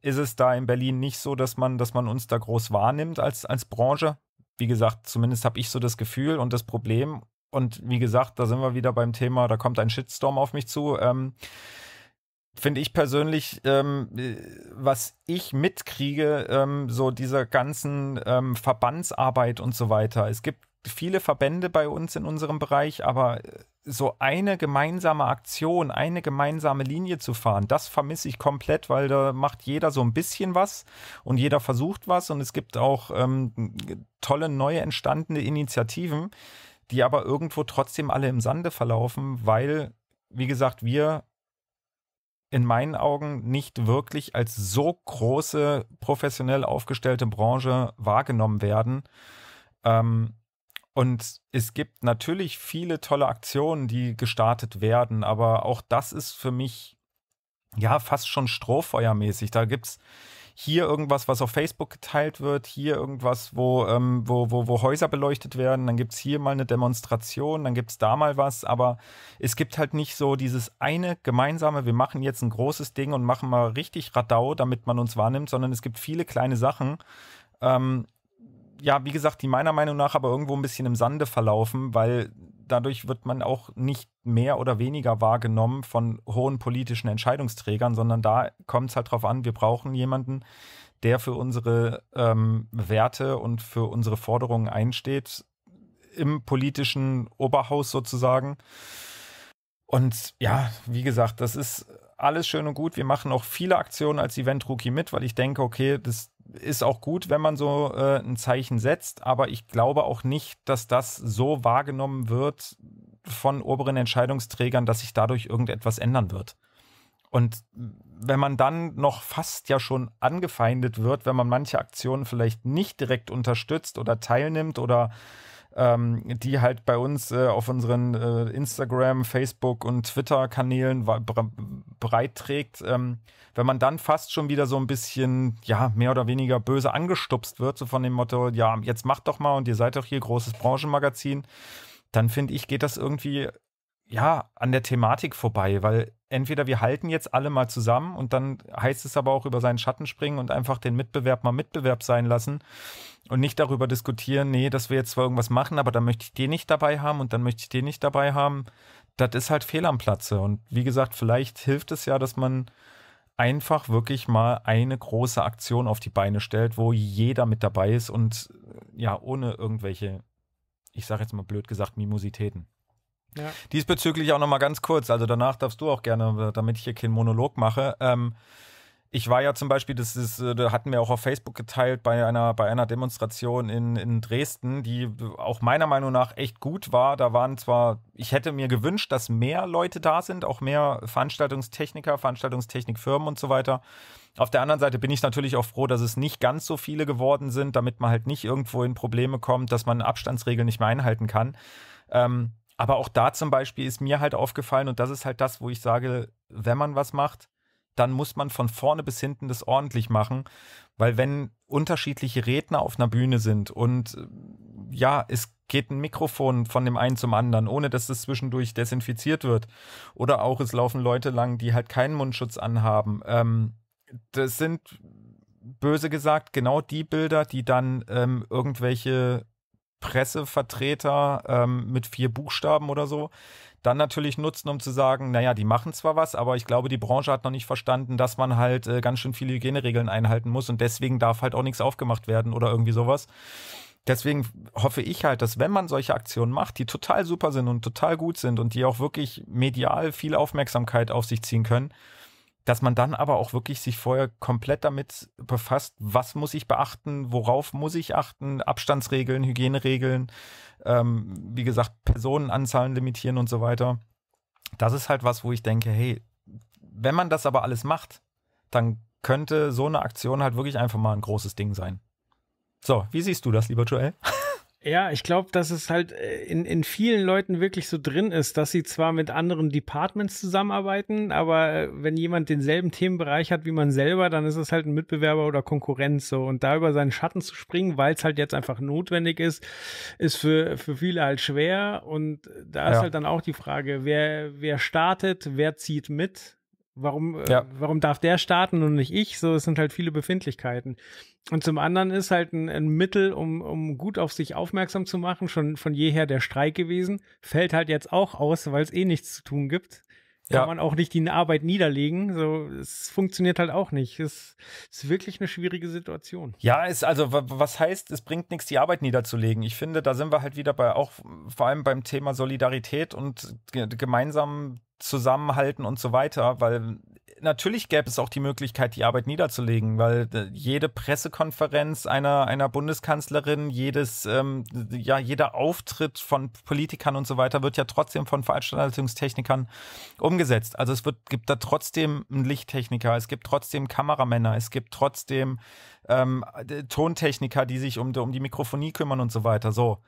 ist es da in Berlin nicht so, dass man, dass man uns da groß wahrnimmt als, als Branche. Wie gesagt, zumindest habe ich so das Gefühl und das Problem. Und wie gesagt, da sind wir wieder beim Thema, da kommt ein Shitstorm auf mich zu. Ähm, finde ich persönlich, ähm, was ich mitkriege, ähm, so dieser ganzen ähm, Verbandsarbeit und so weiter. Es gibt viele Verbände bei uns in unserem Bereich, aber äh, so eine gemeinsame Aktion, eine gemeinsame Linie zu fahren, das vermisse ich komplett, weil da macht jeder so ein bisschen was und jeder versucht was und es gibt auch ähm, tolle neue entstandene Initiativen, die aber irgendwo trotzdem alle im Sande verlaufen, weil, wie gesagt, wir in meinen Augen nicht wirklich als so große, professionell aufgestellte Branche wahrgenommen werden. Ähm, und es gibt natürlich viele tolle Aktionen, die gestartet werden, aber auch das ist für mich ja fast schon strohfeuermäßig. Da gibt es hier irgendwas, was auf Facebook geteilt wird, hier irgendwas, wo, ähm, wo, wo, wo Häuser beleuchtet werden, dann gibt es hier mal eine Demonstration, dann gibt es da mal was, aber es gibt halt nicht so dieses eine gemeinsame, wir machen jetzt ein großes Ding und machen mal richtig Radau, damit man uns wahrnimmt, sondern es gibt viele kleine Sachen, ähm, ja, wie gesagt, die meiner Meinung nach aber irgendwo ein bisschen im Sande verlaufen, weil dadurch wird man auch nicht mehr oder weniger wahrgenommen von hohen politischen Entscheidungsträgern, sondern da kommt es halt drauf an, wir brauchen jemanden, der für unsere ähm, Werte und für unsere Forderungen einsteht, im politischen Oberhaus sozusagen. Und ja, wie gesagt, das ist alles schön und gut. Wir machen auch viele Aktionen als Event Rookie mit, weil ich denke, okay, das ist auch gut, wenn man so äh, ein Zeichen setzt, aber ich glaube auch nicht, dass das so wahrgenommen wird von oberen Entscheidungsträgern, dass sich dadurch irgendetwas ändern wird. Und wenn man dann noch fast ja schon angefeindet wird, wenn man manche Aktionen vielleicht nicht direkt unterstützt oder teilnimmt oder ähm, die halt bei uns äh, auf unseren äh, Instagram, Facebook und Twitter-Kanälen breit trägt. Ähm, wenn man dann fast schon wieder so ein bisschen, ja, mehr oder weniger böse angestupst wird, so von dem Motto, ja, jetzt macht doch mal und ihr seid doch hier großes Branchenmagazin, dann finde ich, geht das irgendwie, ja, an der Thematik vorbei, weil entweder wir halten jetzt alle mal zusammen und dann heißt es aber auch über seinen Schatten springen und einfach den Mitbewerb mal Mitbewerb sein lassen und nicht darüber diskutieren, nee, dass wir jetzt zwar irgendwas machen, aber dann möchte ich den nicht dabei haben und dann möchte ich den nicht dabei haben. Das ist halt fehl am Platze. Und wie gesagt, vielleicht hilft es ja, dass man einfach wirklich mal eine große Aktion auf die Beine stellt, wo jeder mit dabei ist und ja, ohne irgendwelche, ich sage jetzt mal blöd gesagt, Mimositäten. Diesbezüglich auch nochmal ganz kurz, also danach darfst du auch gerne, damit ich hier keinen Monolog mache. Ähm, ich war ja zum Beispiel, das ist, äh, da hatten wir auch auf Facebook geteilt, bei einer, bei einer Demonstration in, in Dresden, die auch meiner Meinung nach echt gut war. Da waren zwar, ich hätte mir gewünscht, dass mehr Leute da sind, auch mehr Veranstaltungstechniker, Veranstaltungstechnikfirmen und so weiter. Auf der anderen Seite bin ich natürlich auch froh, dass es nicht ganz so viele geworden sind, damit man halt nicht irgendwo in Probleme kommt, dass man Abstandsregeln nicht mehr einhalten kann. Ähm, aber auch da zum Beispiel ist mir halt aufgefallen, und das ist halt das, wo ich sage, wenn man was macht, dann muss man von vorne bis hinten das ordentlich machen, weil wenn unterschiedliche Redner auf einer Bühne sind und äh, ja, es geht ein Mikrofon von dem einen zum anderen, ohne dass es zwischendurch desinfiziert wird, oder auch es laufen Leute lang, die halt keinen Mundschutz anhaben. Ähm, das sind böse gesagt genau die Bilder, die dann ähm, irgendwelche Pressevertreter ähm, mit vier Buchstaben oder so dann natürlich nutzen, um zu sagen, naja, die machen zwar was, aber ich glaube, die Branche hat noch nicht verstanden, dass man halt äh, ganz schön viele Hygieneregeln einhalten muss und deswegen darf halt auch nichts aufgemacht werden oder irgendwie sowas. Deswegen hoffe ich halt, dass wenn man solche Aktionen macht, die total super sind und total gut sind und die auch wirklich medial viel Aufmerksamkeit auf sich ziehen können, dass man dann aber auch wirklich sich vorher komplett damit befasst, was muss ich beachten, worauf muss ich achten, Abstandsregeln, Hygieneregeln, ähm, wie gesagt, Personenanzahlen limitieren und so weiter. Das ist halt was, wo ich denke, hey, wenn man das aber alles macht, dann könnte so eine Aktion halt wirklich einfach mal ein großes Ding sein. So, wie siehst du das, lieber Joel? Ja, ich glaube, dass es halt äh, in, in vielen Leuten wirklich so drin ist, dass sie zwar mit anderen Departments zusammenarbeiten, aber äh, wenn jemand denselben Themenbereich hat wie man selber, dann ist es halt ein Mitbewerber oder Konkurrent so. Und da über seinen Schatten zu springen, weil es halt jetzt einfach notwendig ist, ist für, für viele halt schwer. Und da ja. ist halt dann auch die Frage, wer, wer startet, wer zieht mit Warum, äh, ja. warum darf der starten und nicht ich? So, es sind halt viele Befindlichkeiten. Und zum anderen ist halt ein, ein Mittel, um, um gut auf sich aufmerksam zu machen, schon von jeher der Streik gewesen, fällt halt jetzt auch aus, weil es eh nichts zu tun gibt kann man auch nicht die Arbeit niederlegen. So, es funktioniert halt auch nicht. Es ist wirklich eine schwierige Situation. Ja, ist also, was heißt, es bringt nichts, die Arbeit niederzulegen. Ich finde, da sind wir halt wieder bei auch vor allem beim Thema Solidarität und gemeinsam zusammenhalten und so weiter, weil natürlich gäbe es auch die Möglichkeit, die Arbeit niederzulegen, weil äh, jede Pressekonferenz einer, einer Bundeskanzlerin, jedes, ähm, ja, jeder Auftritt von Politikern und so weiter wird ja trotzdem von Veranstaltungstechnikern umgesetzt. Also es wird, gibt da trotzdem einen Lichttechniker, es gibt trotzdem Kameramänner, es gibt trotzdem ähm, äh, Tontechniker, die sich um, um die Mikrofonie kümmern und so weiter. So.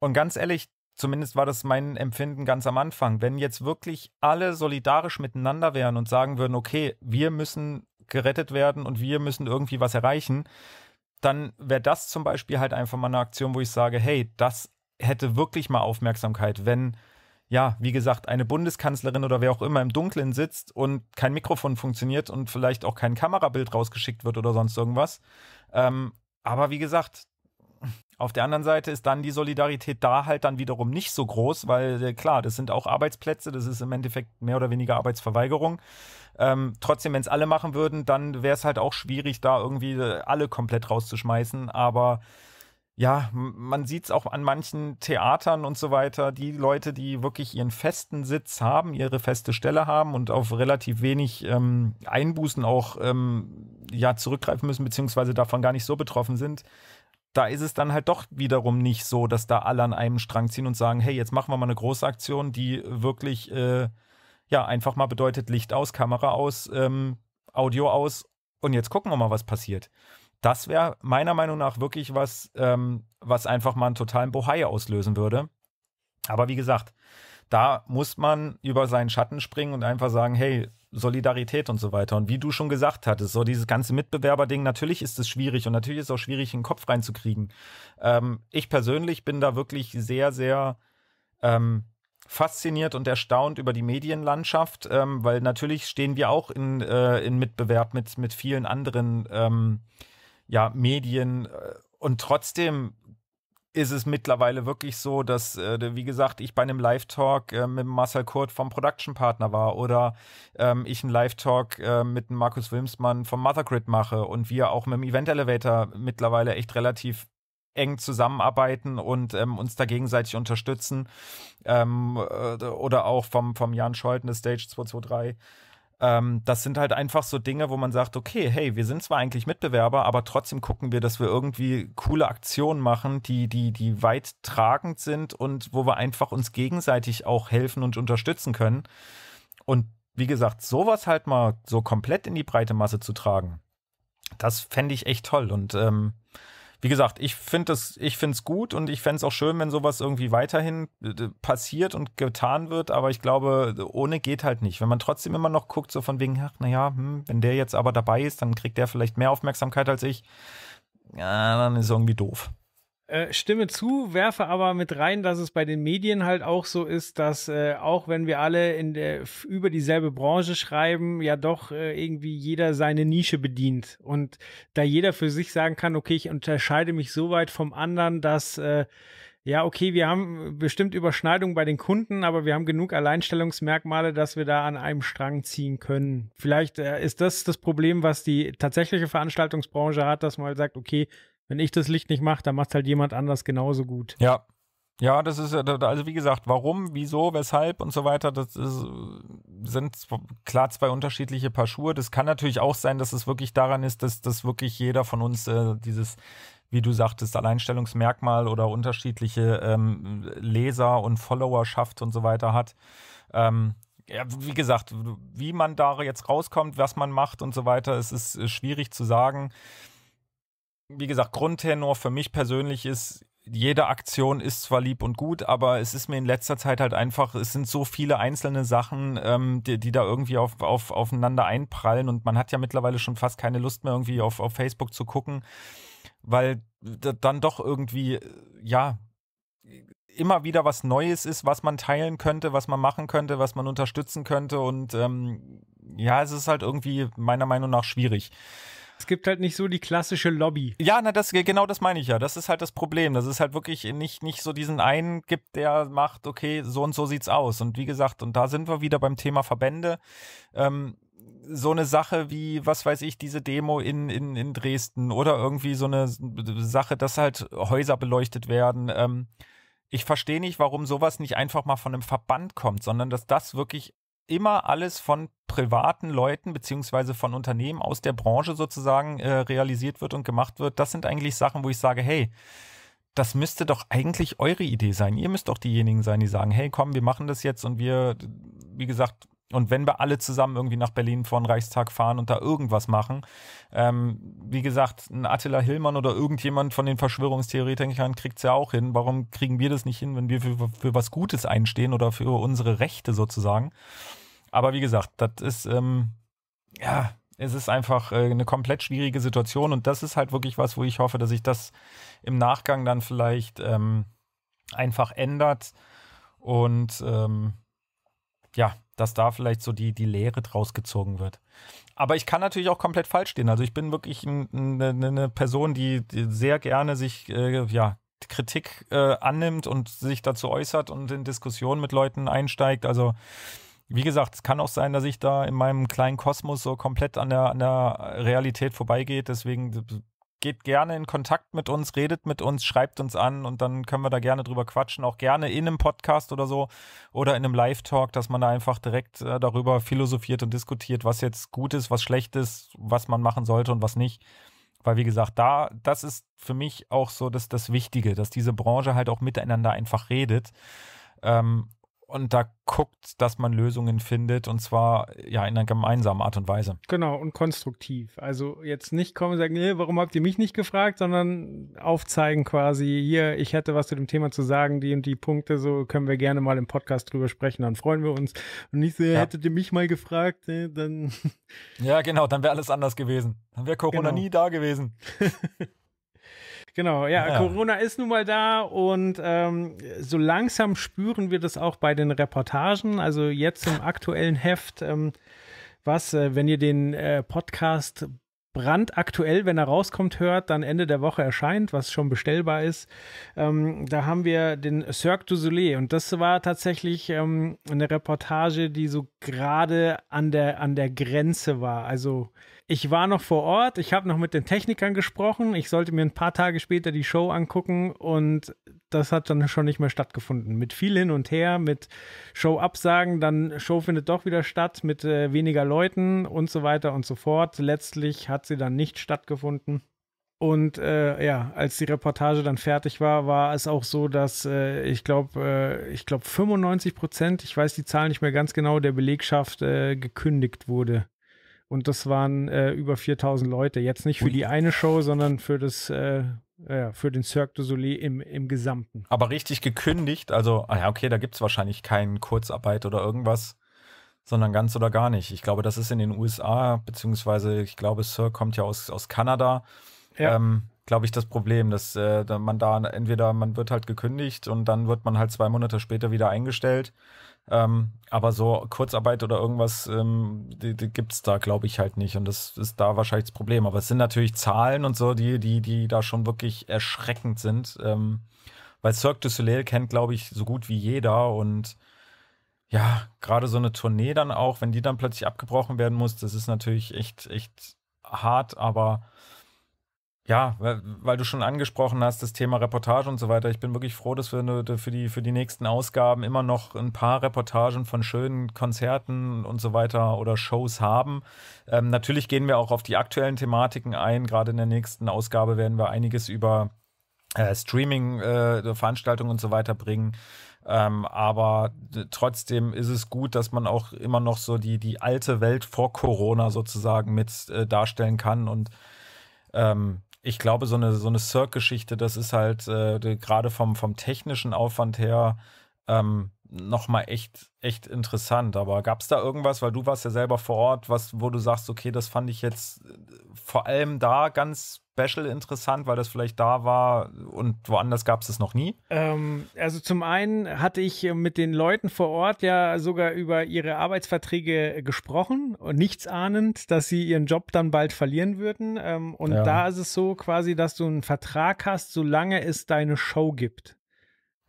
Und ganz ehrlich, zumindest war das mein Empfinden ganz am Anfang, wenn jetzt wirklich alle solidarisch miteinander wären und sagen würden, okay, wir müssen gerettet werden und wir müssen irgendwie was erreichen, dann wäre das zum Beispiel halt einfach mal eine Aktion, wo ich sage, hey, das hätte wirklich mal Aufmerksamkeit, wenn ja, wie gesagt, eine Bundeskanzlerin oder wer auch immer im Dunkeln sitzt und kein Mikrofon funktioniert und vielleicht auch kein Kamerabild rausgeschickt wird oder sonst irgendwas. Ähm, aber wie gesagt, auf der anderen Seite ist dann die Solidarität da halt dann wiederum nicht so groß, weil äh, klar, das sind auch Arbeitsplätze, das ist im Endeffekt mehr oder weniger Arbeitsverweigerung. Ähm, trotzdem, wenn es alle machen würden, dann wäre es halt auch schwierig, da irgendwie äh, alle komplett rauszuschmeißen. Aber ja, man sieht es auch an manchen Theatern und so weiter, die Leute, die wirklich ihren festen Sitz haben, ihre feste Stelle haben und auf relativ wenig ähm, Einbußen auch ähm, ja, zurückgreifen müssen, beziehungsweise davon gar nicht so betroffen sind da ist es dann halt doch wiederum nicht so, dass da alle an einem Strang ziehen und sagen, hey, jetzt machen wir mal eine große Aktion, die wirklich äh, ja einfach mal bedeutet Licht aus, Kamera aus, ähm, Audio aus und jetzt gucken wir mal, was passiert. Das wäre meiner Meinung nach wirklich was, ähm, was einfach mal einen totalen Bohai auslösen würde. Aber wie gesagt, da muss man über seinen Schatten springen und einfach sagen, hey, Solidarität und so weiter. Und wie du schon gesagt hattest, so dieses ganze Mitbewerberding, natürlich ist es schwierig und natürlich ist es auch schwierig, einen Kopf reinzukriegen. Ähm, ich persönlich bin da wirklich sehr, sehr ähm, fasziniert und erstaunt über die Medienlandschaft, ähm, weil natürlich stehen wir auch in, äh, in Mitbewerb mit, mit vielen anderen ähm, ja, Medien. Äh, und trotzdem ist es mittlerweile wirklich so, dass, äh, wie gesagt, ich bei einem Live-Talk äh, mit Marcel Kurt vom Production-Partner war oder ähm, ich einen Live-Talk äh, mit Markus Wilmsmann vom Mothergrid mache und wir auch mit dem Event Elevator mittlerweile echt relativ eng zusammenarbeiten und ähm, uns da gegenseitig unterstützen. Ähm, äh, oder auch vom, vom Jan Scholten, Stage 223 ähm, das sind halt einfach so Dinge, wo man sagt, okay, hey, wir sind zwar eigentlich Mitbewerber, aber trotzdem gucken wir, dass wir irgendwie coole Aktionen machen, die, die, die weit tragend sind und wo wir einfach uns gegenseitig auch helfen und unterstützen können. Und wie gesagt, sowas halt mal so komplett in die breite Masse zu tragen, das fände ich echt toll. Und ähm, wie gesagt, ich finde es ich find's gut und ich fände es auch schön, wenn sowas irgendwie weiterhin äh, passiert und getan wird, aber ich glaube, ohne geht halt nicht. Wenn man trotzdem immer noch guckt, so von wegen, ach, naja, hm, wenn der jetzt aber dabei ist, dann kriegt der vielleicht mehr Aufmerksamkeit als ich. Ja, dann ist es irgendwie doof. Äh, stimme zu, werfe aber mit rein, dass es bei den Medien halt auch so ist, dass äh, auch wenn wir alle in der, über dieselbe Branche schreiben, ja doch äh, irgendwie jeder seine Nische bedient und da jeder für sich sagen kann, okay, ich unterscheide mich so weit vom anderen, dass äh, ja, okay, wir haben bestimmt Überschneidungen bei den Kunden, aber wir haben genug Alleinstellungsmerkmale, dass wir da an einem Strang ziehen können. Vielleicht äh, ist das das Problem, was die tatsächliche Veranstaltungsbranche hat, dass man halt sagt, okay, wenn ich das Licht nicht mache, dann macht halt jemand anders genauso gut. Ja. Ja, das ist, äh, also wie gesagt, warum, wieso, weshalb und so weiter, das ist, sind klar zwei unterschiedliche Paar Schuhe. Das kann natürlich auch sein, dass es wirklich daran ist, dass, dass wirklich jeder von uns äh, dieses, wie du sagtest, Alleinstellungsmerkmal oder unterschiedliche ähm, Leser und Followerschaft und so weiter hat. Ähm, ja, wie gesagt, wie man da jetzt rauskommt, was man macht und so weiter, es ist äh, schwierig zu sagen. Wie gesagt, Grundtenor für mich persönlich ist, jede Aktion ist zwar lieb und gut, aber es ist mir in letzter Zeit halt einfach, es sind so viele einzelne Sachen, ähm, die, die da irgendwie auf, auf, aufeinander einprallen und man hat ja mittlerweile schon fast keine Lust mehr irgendwie auf, auf Facebook zu gucken, weil dann doch irgendwie, äh, ja, immer wieder was Neues ist, was man teilen könnte, was man machen könnte, was man unterstützen könnte und ähm, ja, es ist halt irgendwie meiner Meinung nach schwierig. Es gibt halt nicht so die klassische Lobby. Ja, na, das, genau das meine ich ja. Das ist halt das Problem, dass es halt wirklich nicht, nicht so diesen einen gibt, der macht, okay, so und so sieht's aus. Und wie gesagt, und da sind wir wieder beim Thema Verbände. Ähm, so eine Sache wie, was weiß ich, diese Demo in, in, in Dresden oder irgendwie so eine Sache, dass halt Häuser beleuchtet werden. Ähm, ich verstehe nicht, warum sowas nicht einfach mal von einem Verband kommt, sondern dass das wirklich immer alles von privaten Leuten beziehungsweise von Unternehmen aus der Branche sozusagen äh, realisiert wird und gemacht wird, das sind eigentlich Sachen, wo ich sage, hey, das müsste doch eigentlich eure Idee sein. Ihr müsst doch diejenigen sein, die sagen, hey, komm, wir machen das jetzt und wir, wie gesagt, und wenn wir alle zusammen irgendwie nach Berlin vor den Reichstag fahren und da irgendwas machen, ähm, wie gesagt, ein Attila Hillmann oder irgendjemand von den Verschwörungstheoretikern kriegt es ja auch hin. Warum kriegen wir das nicht hin, wenn wir für, für was Gutes einstehen oder für unsere Rechte sozusagen? Aber wie gesagt, das ist, ähm, ja, es ist einfach äh, eine komplett schwierige Situation und das ist halt wirklich was, wo ich hoffe, dass sich das im Nachgang dann vielleicht ähm, einfach ändert und ähm, ja, dass da vielleicht so die, die Lehre draus gezogen wird. Aber ich kann natürlich auch komplett falsch stehen. Also ich bin wirklich ein, eine ne, ne Person, die, sehr gerne sich äh, ja, Kritik äh, annimmt und sich dazu äußert und in Diskussionen mit Leuten einsteigt. Also wie gesagt, es kann auch sein, dass ich da in meinem kleinen Kosmos so komplett an der, an der Realität vorbeigehe. Deswegen geht gerne in Kontakt mit uns, redet mit uns, schreibt uns an und dann können wir da gerne drüber quatschen, auch gerne in einem Podcast oder so oder in einem Live-Talk, dass man da einfach direkt äh, darüber philosophiert und diskutiert, was jetzt gut ist, was schlecht ist, was man machen sollte und was nicht. Weil, wie gesagt, da, das ist für mich auch so das, das Wichtige, dass diese Branche halt auch miteinander einfach redet. Ähm, und da guckt, dass man Lösungen findet und zwar ja in einer gemeinsamen Art und Weise. Genau und konstruktiv. Also jetzt nicht kommen und sagen, nee, warum habt ihr mich nicht gefragt, sondern aufzeigen quasi hier, ich hätte was zu dem Thema zu sagen, die und die Punkte, so können wir gerne mal im Podcast drüber sprechen, dann freuen wir uns. Und nicht so, ja. hättet ihr mich mal gefragt, nee, dann. Ja, genau, dann wäre alles anders gewesen. Dann wäre Corona genau. nie da gewesen. Genau, ja, ja, Corona ist nun mal da und ähm, so langsam spüren wir das auch bei den Reportagen. Also jetzt im aktuellen Heft, ähm, was, äh, wenn ihr den äh, Podcast brandaktuell, wenn er rauskommt, hört, dann Ende der Woche erscheint, was schon bestellbar ist. Ähm, da haben wir den Cirque du Soleil und das war tatsächlich ähm, eine Reportage, die so gerade an der, an der Grenze war. Also ich war noch vor Ort, ich habe noch mit den Technikern gesprochen, ich sollte mir ein paar Tage später die Show angucken und das hat dann schon nicht mehr stattgefunden. Mit viel hin und her, mit Show-Absagen, dann Show findet doch wieder statt, mit äh, weniger Leuten und so weiter und so fort. Letztlich hat sie dann nicht stattgefunden. Und äh, ja, als die Reportage dann fertig war, war es auch so, dass äh, ich glaube, äh, ich glaube 95 Prozent, ich weiß die Zahl nicht mehr ganz genau, der Belegschaft äh, gekündigt wurde. Und das waren äh, über 4000 Leute. Jetzt nicht für Ui. die eine Show, sondern für das äh, ja, für den Cirque du Soleil im, im Gesamten. Aber richtig gekündigt, also, ah ja, okay, da gibt es wahrscheinlich keine Kurzarbeit oder irgendwas, sondern ganz oder gar nicht. Ich glaube, das ist in den USA, beziehungsweise ich glaube, Cirque kommt ja aus, aus Kanada. Ja. Ähm, glaube ich, das Problem, dass äh, man da entweder man wird halt gekündigt und dann wird man halt zwei Monate später wieder eingestellt ähm, aber so Kurzarbeit oder irgendwas ähm, die, die gibt es da, glaube ich, halt nicht. Und das ist da wahrscheinlich das Problem. Aber es sind natürlich Zahlen und so, die, die, die da schon wirklich erschreckend sind. Ähm, weil Cirque du Soleil kennt, glaube ich, so gut wie jeder. Und ja, gerade so eine Tournee dann auch, wenn die dann plötzlich abgebrochen werden muss, das ist natürlich echt, echt hart, aber ja, weil, weil, du schon angesprochen hast, das Thema Reportage und so weiter. Ich bin wirklich froh, dass wir ne, für die, für die nächsten Ausgaben immer noch ein paar Reportagen von schönen Konzerten und so weiter oder Shows haben. Ähm, natürlich gehen wir auch auf die aktuellen Thematiken ein. Gerade in der nächsten Ausgabe werden wir einiges über äh, Streaming-Veranstaltungen äh, und so weiter bringen. Ähm, aber trotzdem ist es gut, dass man auch immer noch so die, die alte Welt vor Corona sozusagen mit äh, darstellen kann und ähm, ich glaube, so eine, so eine Cirque-Geschichte, das ist halt äh, gerade vom, vom technischen Aufwand her ähm, nochmal echt, echt interessant. Aber gab es da irgendwas, weil du warst ja selber vor Ort, was, wo du sagst, okay, das fand ich jetzt äh, vor allem da ganz special interessant, weil das vielleicht da war und woanders gab es es noch nie? Ähm, also zum einen hatte ich mit den Leuten vor Ort ja sogar über ihre Arbeitsverträge gesprochen und nichts ahnend, dass sie ihren Job dann bald verlieren würden. Ähm, und ja. da ist es so quasi, dass du einen Vertrag hast, solange es deine Show gibt.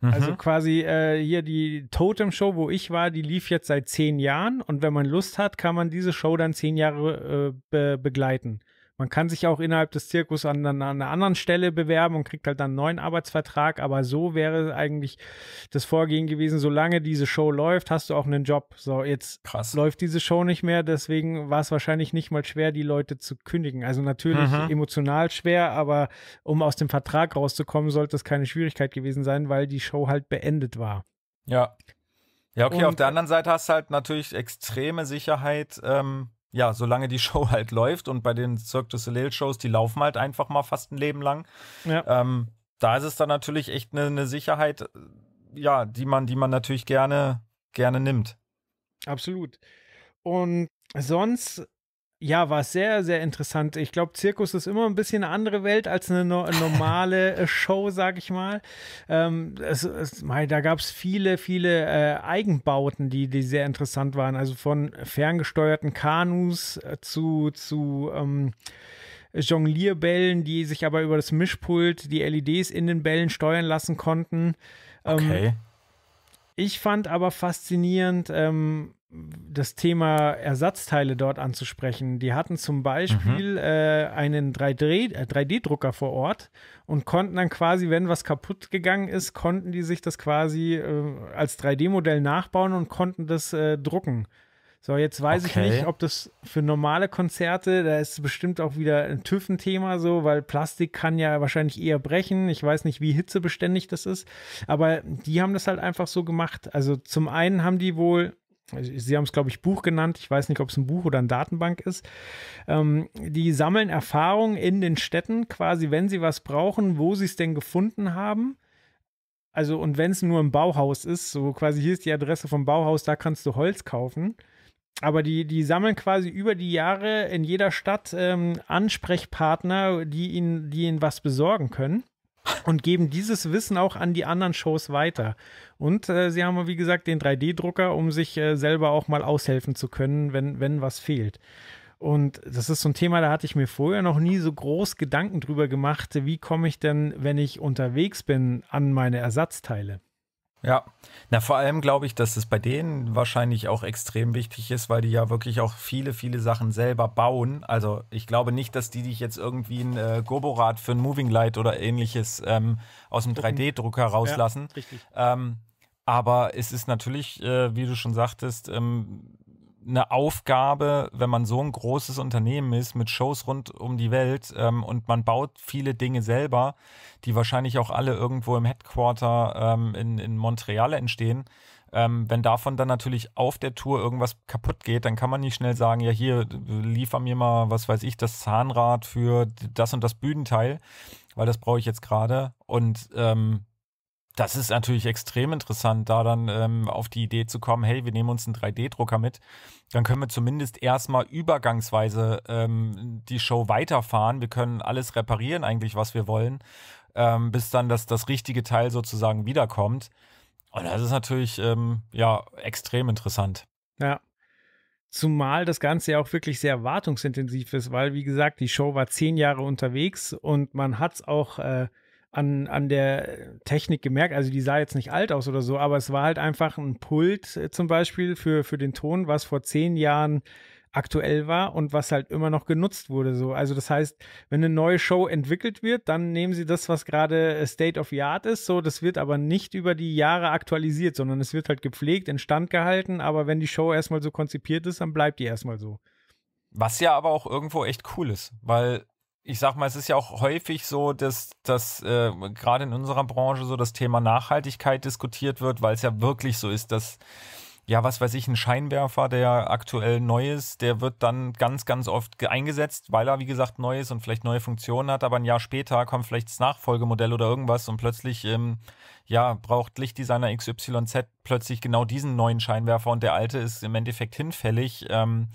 Also mhm. Also quasi äh, hier die Totem-Show, wo ich war, die lief jetzt seit zehn Jahren und wenn man Lust hat, kann man diese Show dann zehn Jahre äh, be begleiten. Man kann sich auch innerhalb des Zirkus an, an einer anderen Stelle bewerben und kriegt halt dann einen neuen Arbeitsvertrag, aber so wäre eigentlich das Vorgehen gewesen, solange diese Show läuft, hast du auch einen Job. So, jetzt Krass. läuft diese Show nicht mehr, deswegen war es wahrscheinlich nicht mal schwer, die Leute zu kündigen. Also natürlich mhm. emotional schwer, aber um aus dem Vertrag rauszukommen, sollte es keine Schwierigkeit gewesen sein, weil die Show halt beendet war. Ja. Ja, okay, und auf der anderen Seite hast du halt natürlich extreme Sicherheit, ähm, ja, solange die Show halt läuft und bei den Cirque du Soleil Shows, die laufen halt einfach mal fast ein Leben lang. Ja. Ähm, da ist es dann natürlich echt eine ne Sicherheit, äh, ja, die man, die man natürlich gerne, gerne nimmt. Absolut. Und sonst ja, war sehr, sehr interessant. Ich glaube, Zirkus ist immer ein bisschen eine andere Welt als eine no normale äh, Show, sag ich mal. Ähm, es, es, da gab es viele, viele äh, Eigenbauten, die, die sehr interessant waren. Also von ferngesteuerten Kanus äh, zu, zu ähm, Jonglierbällen, die sich aber über das Mischpult die LEDs in den Bällen steuern lassen konnten. Ähm, okay. Ich fand aber faszinierend, ähm, das Thema Ersatzteile dort anzusprechen. Die hatten zum Beispiel mhm. äh, einen 3D-Drucker äh, vor Ort und konnten dann quasi, wenn was kaputt gegangen ist, konnten die sich das quasi äh, als 3D-Modell nachbauen und konnten das äh, drucken. So, jetzt weiß okay. ich nicht, ob das für normale Konzerte, da ist bestimmt auch wieder ein TÜV-Thema so, weil Plastik kann ja wahrscheinlich eher brechen. Ich weiß nicht, wie hitzebeständig das ist. Aber die haben das halt einfach so gemacht. Also zum einen haben die wohl Sie haben es, glaube ich, Buch genannt. Ich weiß nicht, ob es ein Buch oder eine Datenbank ist. Ähm, die sammeln Erfahrungen in den Städten, quasi, wenn sie was brauchen, wo sie es denn gefunden haben. Also, und wenn es nur im Bauhaus ist, so quasi hier ist die Adresse vom Bauhaus, da kannst du Holz kaufen. Aber die, die sammeln quasi über die Jahre in jeder Stadt ähm, Ansprechpartner, die ihnen, die ihnen was besorgen können und geben dieses Wissen auch an die anderen Shows weiter. Und äh, sie haben, wie gesagt, den 3D-Drucker, um sich äh, selber auch mal aushelfen zu können, wenn, wenn was fehlt. Und das ist so ein Thema, da hatte ich mir vorher noch nie so groß Gedanken drüber gemacht. Wie komme ich denn, wenn ich unterwegs bin, an meine Ersatzteile? Ja, na vor allem glaube ich, dass es bei denen wahrscheinlich auch extrem wichtig ist, weil die ja wirklich auch viele, viele Sachen selber bauen. Also ich glaube nicht, dass die dich jetzt irgendwie ein äh, Goborad für ein Moving Light oder ähnliches ähm, aus dem 3D-Drucker rauslassen. Ja, richtig. Ähm, aber es ist natürlich, äh, wie du schon sagtest, ähm, eine Aufgabe, wenn man so ein großes Unternehmen ist mit Shows rund um die Welt ähm, und man baut viele Dinge selber, die wahrscheinlich auch alle irgendwo im Headquarter ähm, in, in Montreal entstehen. Ähm, wenn davon dann natürlich auf der Tour irgendwas kaputt geht, dann kann man nicht schnell sagen, ja hier liefer mir mal, was weiß ich, das Zahnrad für das und das Bühnenteil, weil das brauche ich jetzt gerade. Und ähm, das ist natürlich extrem interessant, da dann ähm, auf die Idee zu kommen, hey, wir nehmen uns einen 3D-Drucker mit, dann können wir zumindest erstmal übergangsweise ähm, die Show weiterfahren. Wir können alles reparieren eigentlich, was wir wollen, ähm, bis dann das, das richtige Teil sozusagen wiederkommt. Und das ist natürlich ähm, ja extrem interessant. Ja. Zumal das Ganze ja auch wirklich sehr erwartungsintensiv ist, weil, wie gesagt, die Show war zehn Jahre unterwegs und man hat es auch äh an, an der Technik gemerkt. Also die sah jetzt nicht alt aus oder so, aber es war halt einfach ein Pult äh, zum Beispiel für, für den Ton, was vor zehn Jahren aktuell war und was halt immer noch genutzt wurde. So. Also das heißt, wenn eine neue Show entwickelt wird, dann nehmen sie das, was gerade äh, State of the Art ist. So, das wird aber nicht über die Jahre aktualisiert, sondern es wird halt gepflegt, instand gehalten. Aber wenn die Show erstmal so konzipiert ist, dann bleibt die erstmal so. Was ja aber auch irgendwo echt cool ist, weil ich sag mal, es ist ja auch häufig so, dass, dass äh, gerade in unserer Branche so das Thema Nachhaltigkeit diskutiert wird, weil es ja wirklich so ist, dass ja, was weiß ich, ein Scheinwerfer, der aktuell neu ist, der wird dann ganz, ganz oft eingesetzt, weil er, wie gesagt, neu ist und vielleicht neue Funktionen hat, aber ein Jahr später kommt vielleicht das Nachfolgemodell oder irgendwas und plötzlich, ähm, ja, braucht Lichtdesigner XYZ plötzlich genau diesen neuen Scheinwerfer und der alte ist im Endeffekt hinfällig. Ähm,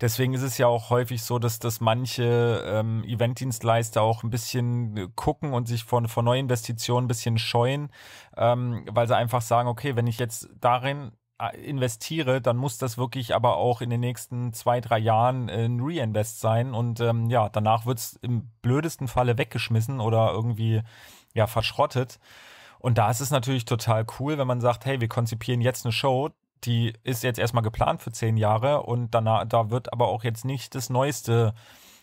Deswegen ist es ja auch häufig so, dass, dass manche ähm, Eventdienstleister auch ein bisschen äh, gucken und sich von, von Neuinvestitionen ein bisschen scheuen, ähm, weil sie einfach sagen, okay, wenn ich jetzt darin äh, investiere, dann muss das wirklich aber auch in den nächsten zwei, drei Jahren äh, ein Reinvest sein. Und ähm, ja, danach wird es im blödesten Falle weggeschmissen oder irgendwie ja verschrottet. Und da ist es natürlich total cool, wenn man sagt, hey, wir konzipieren jetzt eine Show, die ist jetzt erstmal geplant für zehn Jahre und danach, da wird aber auch jetzt nicht das Neueste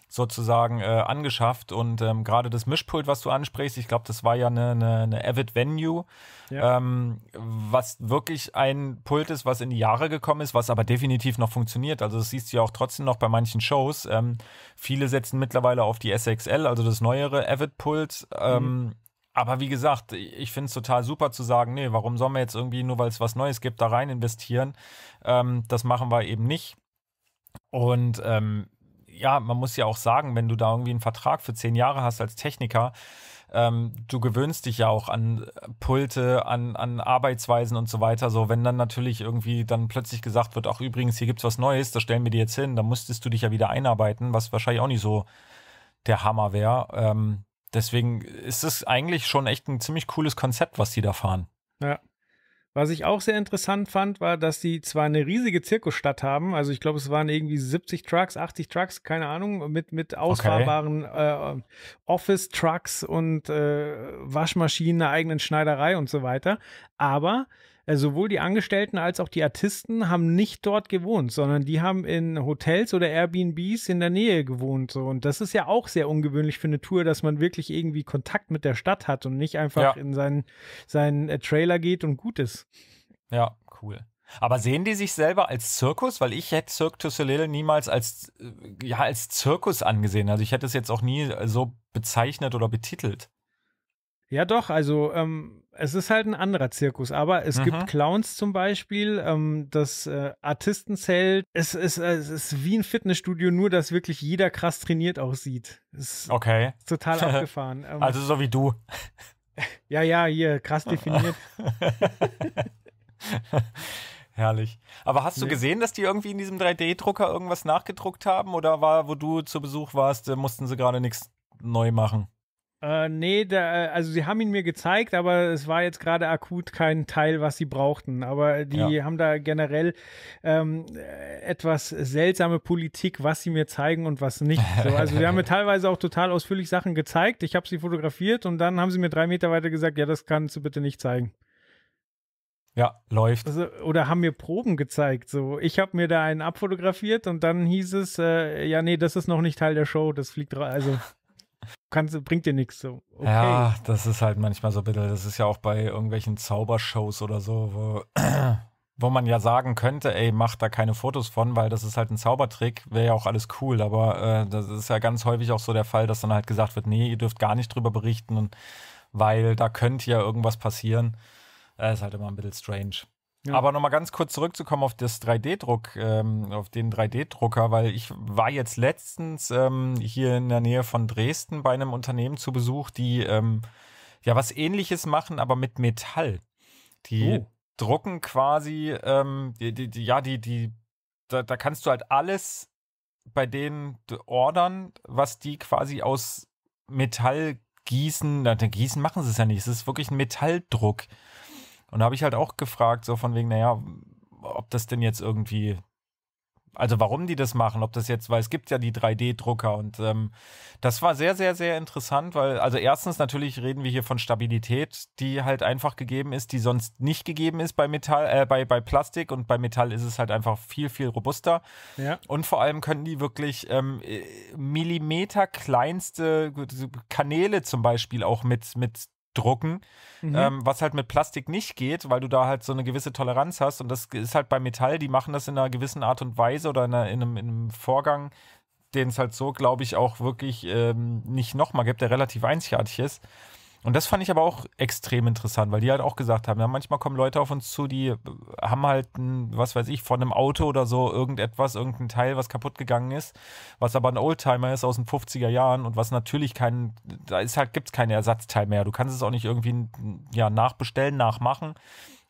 sozusagen äh, angeschafft. Und ähm, gerade das Mischpult, was du ansprichst, ich glaube, das war ja eine, eine, eine Avid Venue, ja. ähm, was wirklich ein Pult ist, was in die Jahre gekommen ist, was aber definitiv noch funktioniert. Also das siehst du ja auch trotzdem noch bei manchen Shows. Ähm, viele setzen mittlerweile auf die SXL, also das neuere Avid-Pult. Mhm. Ähm, aber wie gesagt, ich finde es total super zu sagen, nee, warum sollen wir jetzt irgendwie, nur weil es was Neues gibt, da rein investieren? Ähm, das machen wir eben nicht. Und ähm, ja, man muss ja auch sagen, wenn du da irgendwie einen Vertrag für zehn Jahre hast als Techniker, ähm, du gewöhnst dich ja auch an Pulte, an, an Arbeitsweisen und so weiter. So, wenn dann natürlich irgendwie dann plötzlich gesagt wird, ach übrigens, hier gibt es was Neues, das stellen wir dir jetzt hin, dann musstest du dich ja wieder einarbeiten, was wahrscheinlich auch nicht so der Hammer wäre. Ähm, Deswegen ist es eigentlich schon echt ein ziemlich cooles Konzept, was die da fahren. Ja. Was ich auch sehr interessant fand, war, dass die zwar eine riesige Zirkusstadt haben, also ich glaube, es waren irgendwie 70 Trucks, 80 Trucks, keine Ahnung, mit, mit ausfahrbaren okay. äh, Office-Trucks und äh, Waschmaschinen, einer eigenen Schneiderei und so weiter. Aber also sowohl die Angestellten als auch die Artisten haben nicht dort gewohnt, sondern die haben in Hotels oder Airbnbs in der Nähe gewohnt. So. Und das ist ja auch sehr ungewöhnlich für eine Tour, dass man wirklich irgendwie Kontakt mit der Stadt hat und nicht einfach ja. in seinen, seinen äh, Trailer geht und gut ist. Ja, cool. Aber sehen die sich selber als Zirkus? Weil ich hätte Cirque du Soleil niemals als, äh, ja, als Zirkus angesehen. Also ich hätte es jetzt auch nie äh, so bezeichnet oder betitelt. Ja, doch, also ähm, es ist halt ein anderer Zirkus, aber es Aha. gibt mhm. Clowns zum Beispiel, ähm, das äh, Artistenzelt, es ist, äh, es ist wie ein Fitnessstudio, nur dass wirklich jeder krass trainiert aussieht. Ist okay. Total abgefahren. Ähm, also so wie du. ja, ja, hier, krass definiert. Herrlich. Aber hast du nee. gesehen, dass die irgendwie in diesem 3D-Drucker irgendwas nachgedruckt haben oder war, wo du zu Besuch warst, äh, mussten sie gerade nichts neu machen? Äh, nee, da, äh, also sie haben ihn mir gezeigt, aber es war jetzt gerade akut kein Teil, was sie brauchten. Aber die ja. haben da generell ähm, etwas seltsame Politik, was sie mir zeigen und was nicht. So, also sie haben mir teilweise auch total ausführlich Sachen gezeigt. Ich habe sie fotografiert und dann haben sie mir drei Meter weiter gesagt, ja, das kannst du bitte nicht zeigen. Ja, läuft. Also, oder haben mir Proben gezeigt. So, ich habe mir da einen abfotografiert und dann hieß es, äh, ja, nee, das ist noch nicht Teil der Show, das fliegt raus. Also kannst, bringt dir nichts. So, okay. Ja, das ist halt manchmal so ein bisschen, das ist ja auch bei irgendwelchen Zaubershows oder so, wo, wo man ja sagen könnte, ey, mach da keine Fotos von, weil das ist halt ein Zaubertrick, wäre ja auch alles cool, aber äh, das ist ja ganz häufig auch so der Fall, dass dann halt gesagt wird, nee, ihr dürft gar nicht drüber berichten, weil da könnte ja irgendwas passieren. Das äh, ist halt immer ein bisschen strange. Aber nochmal ganz kurz zurückzukommen auf das 3D-Druck, ähm, auf den 3D-Drucker, weil ich war jetzt letztens ähm, hier in der Nähe von Dresden bei einem Unternehmen zu Besuch, die ähm, ja was ähnliches machen, aber mit Metall. Die oh. drucken quasi, ähm, die, die, die, ja, die, die, da, da kannst du halt alles bei denen ordern, was die quasi aus Metall gießen. Na, gießen machen sie es ja nicht, es ist wirklich ein Metalldruck. Und da habe ich halt auch gefragt, so von wegen, naja, ob das denn jetzt irgendwie also warum die das machen, ob das jetzt, weil es gibt ja die 3D-Drucker und ähm, das war sehr, sehr, sehr interessant, weil, also erstens natürlich reden wir hier von Stabilität, die halt einfach gegeben ist, die sonst nicht gegeben ist bei Metall, äh, bei, bei Plastik und bei Metall ist es halt einfach viel, viel robuster. Ja. Und vor allem können die wirklich ähm, äh, Millimeter kleinste Kanäle zum Beispiel auch mit, mit drucken, mhm. ähm, was halt mit Plastik nicht geht, weil du da halt so eine gewisse Toleranz hast. Und das ist halt bei Metall, die machen das in einer gewissen Art und Weise oder in, einer, in, einem, in einem, Vorgang, den es halt so, glaube ich, auch wirklich ähm, nicht nochmal gibt, der relativ einzigartig ist. Und das fand ich aber auch extrem interessant, weil die halt auch gesagt haben, ja, manchmal kommen Leute auf uns zu, die äh, haben halt, ein, was weiß ich, von einem Auto oder so irgendetwas, irgendein Teil, was kaputt gegangen ist, was aber ein Oldtimer ist aus den 50er Jahren und was natürlich kein, da ist halt, gibt es keinen Ersatzteil mehr. Du kannst es auch nicht irgendwie ja, nachbestellen, nachmachen.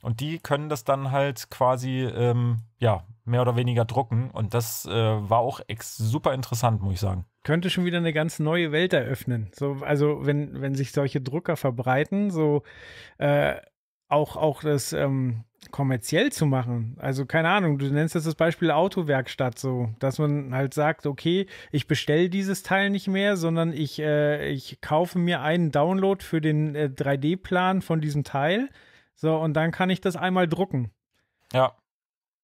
Und die können das dann halt quasi, ähm, ja, mehr oder weniger drucken. Und das äh, war auch super interessant, muss ich sagen. Könnte schon wieder eine ganz neue Welt eröffnen. So, also wenn, wenn sich solche Drucker verbreiten, so äh, auch, auch das ähm, kommerziell zu machen. Also keine Ahnung, du nennst jetzt das Beispiel Autowerkstatt so, dass man halt sagt, okay, ich bestelle dieses Teil nicht mehr, sondern ich, äh, ich kaufe mir einen Download für den 3D-Plan äh, von diesem Teil so, und dann kann ich das einmal drucken. Ja.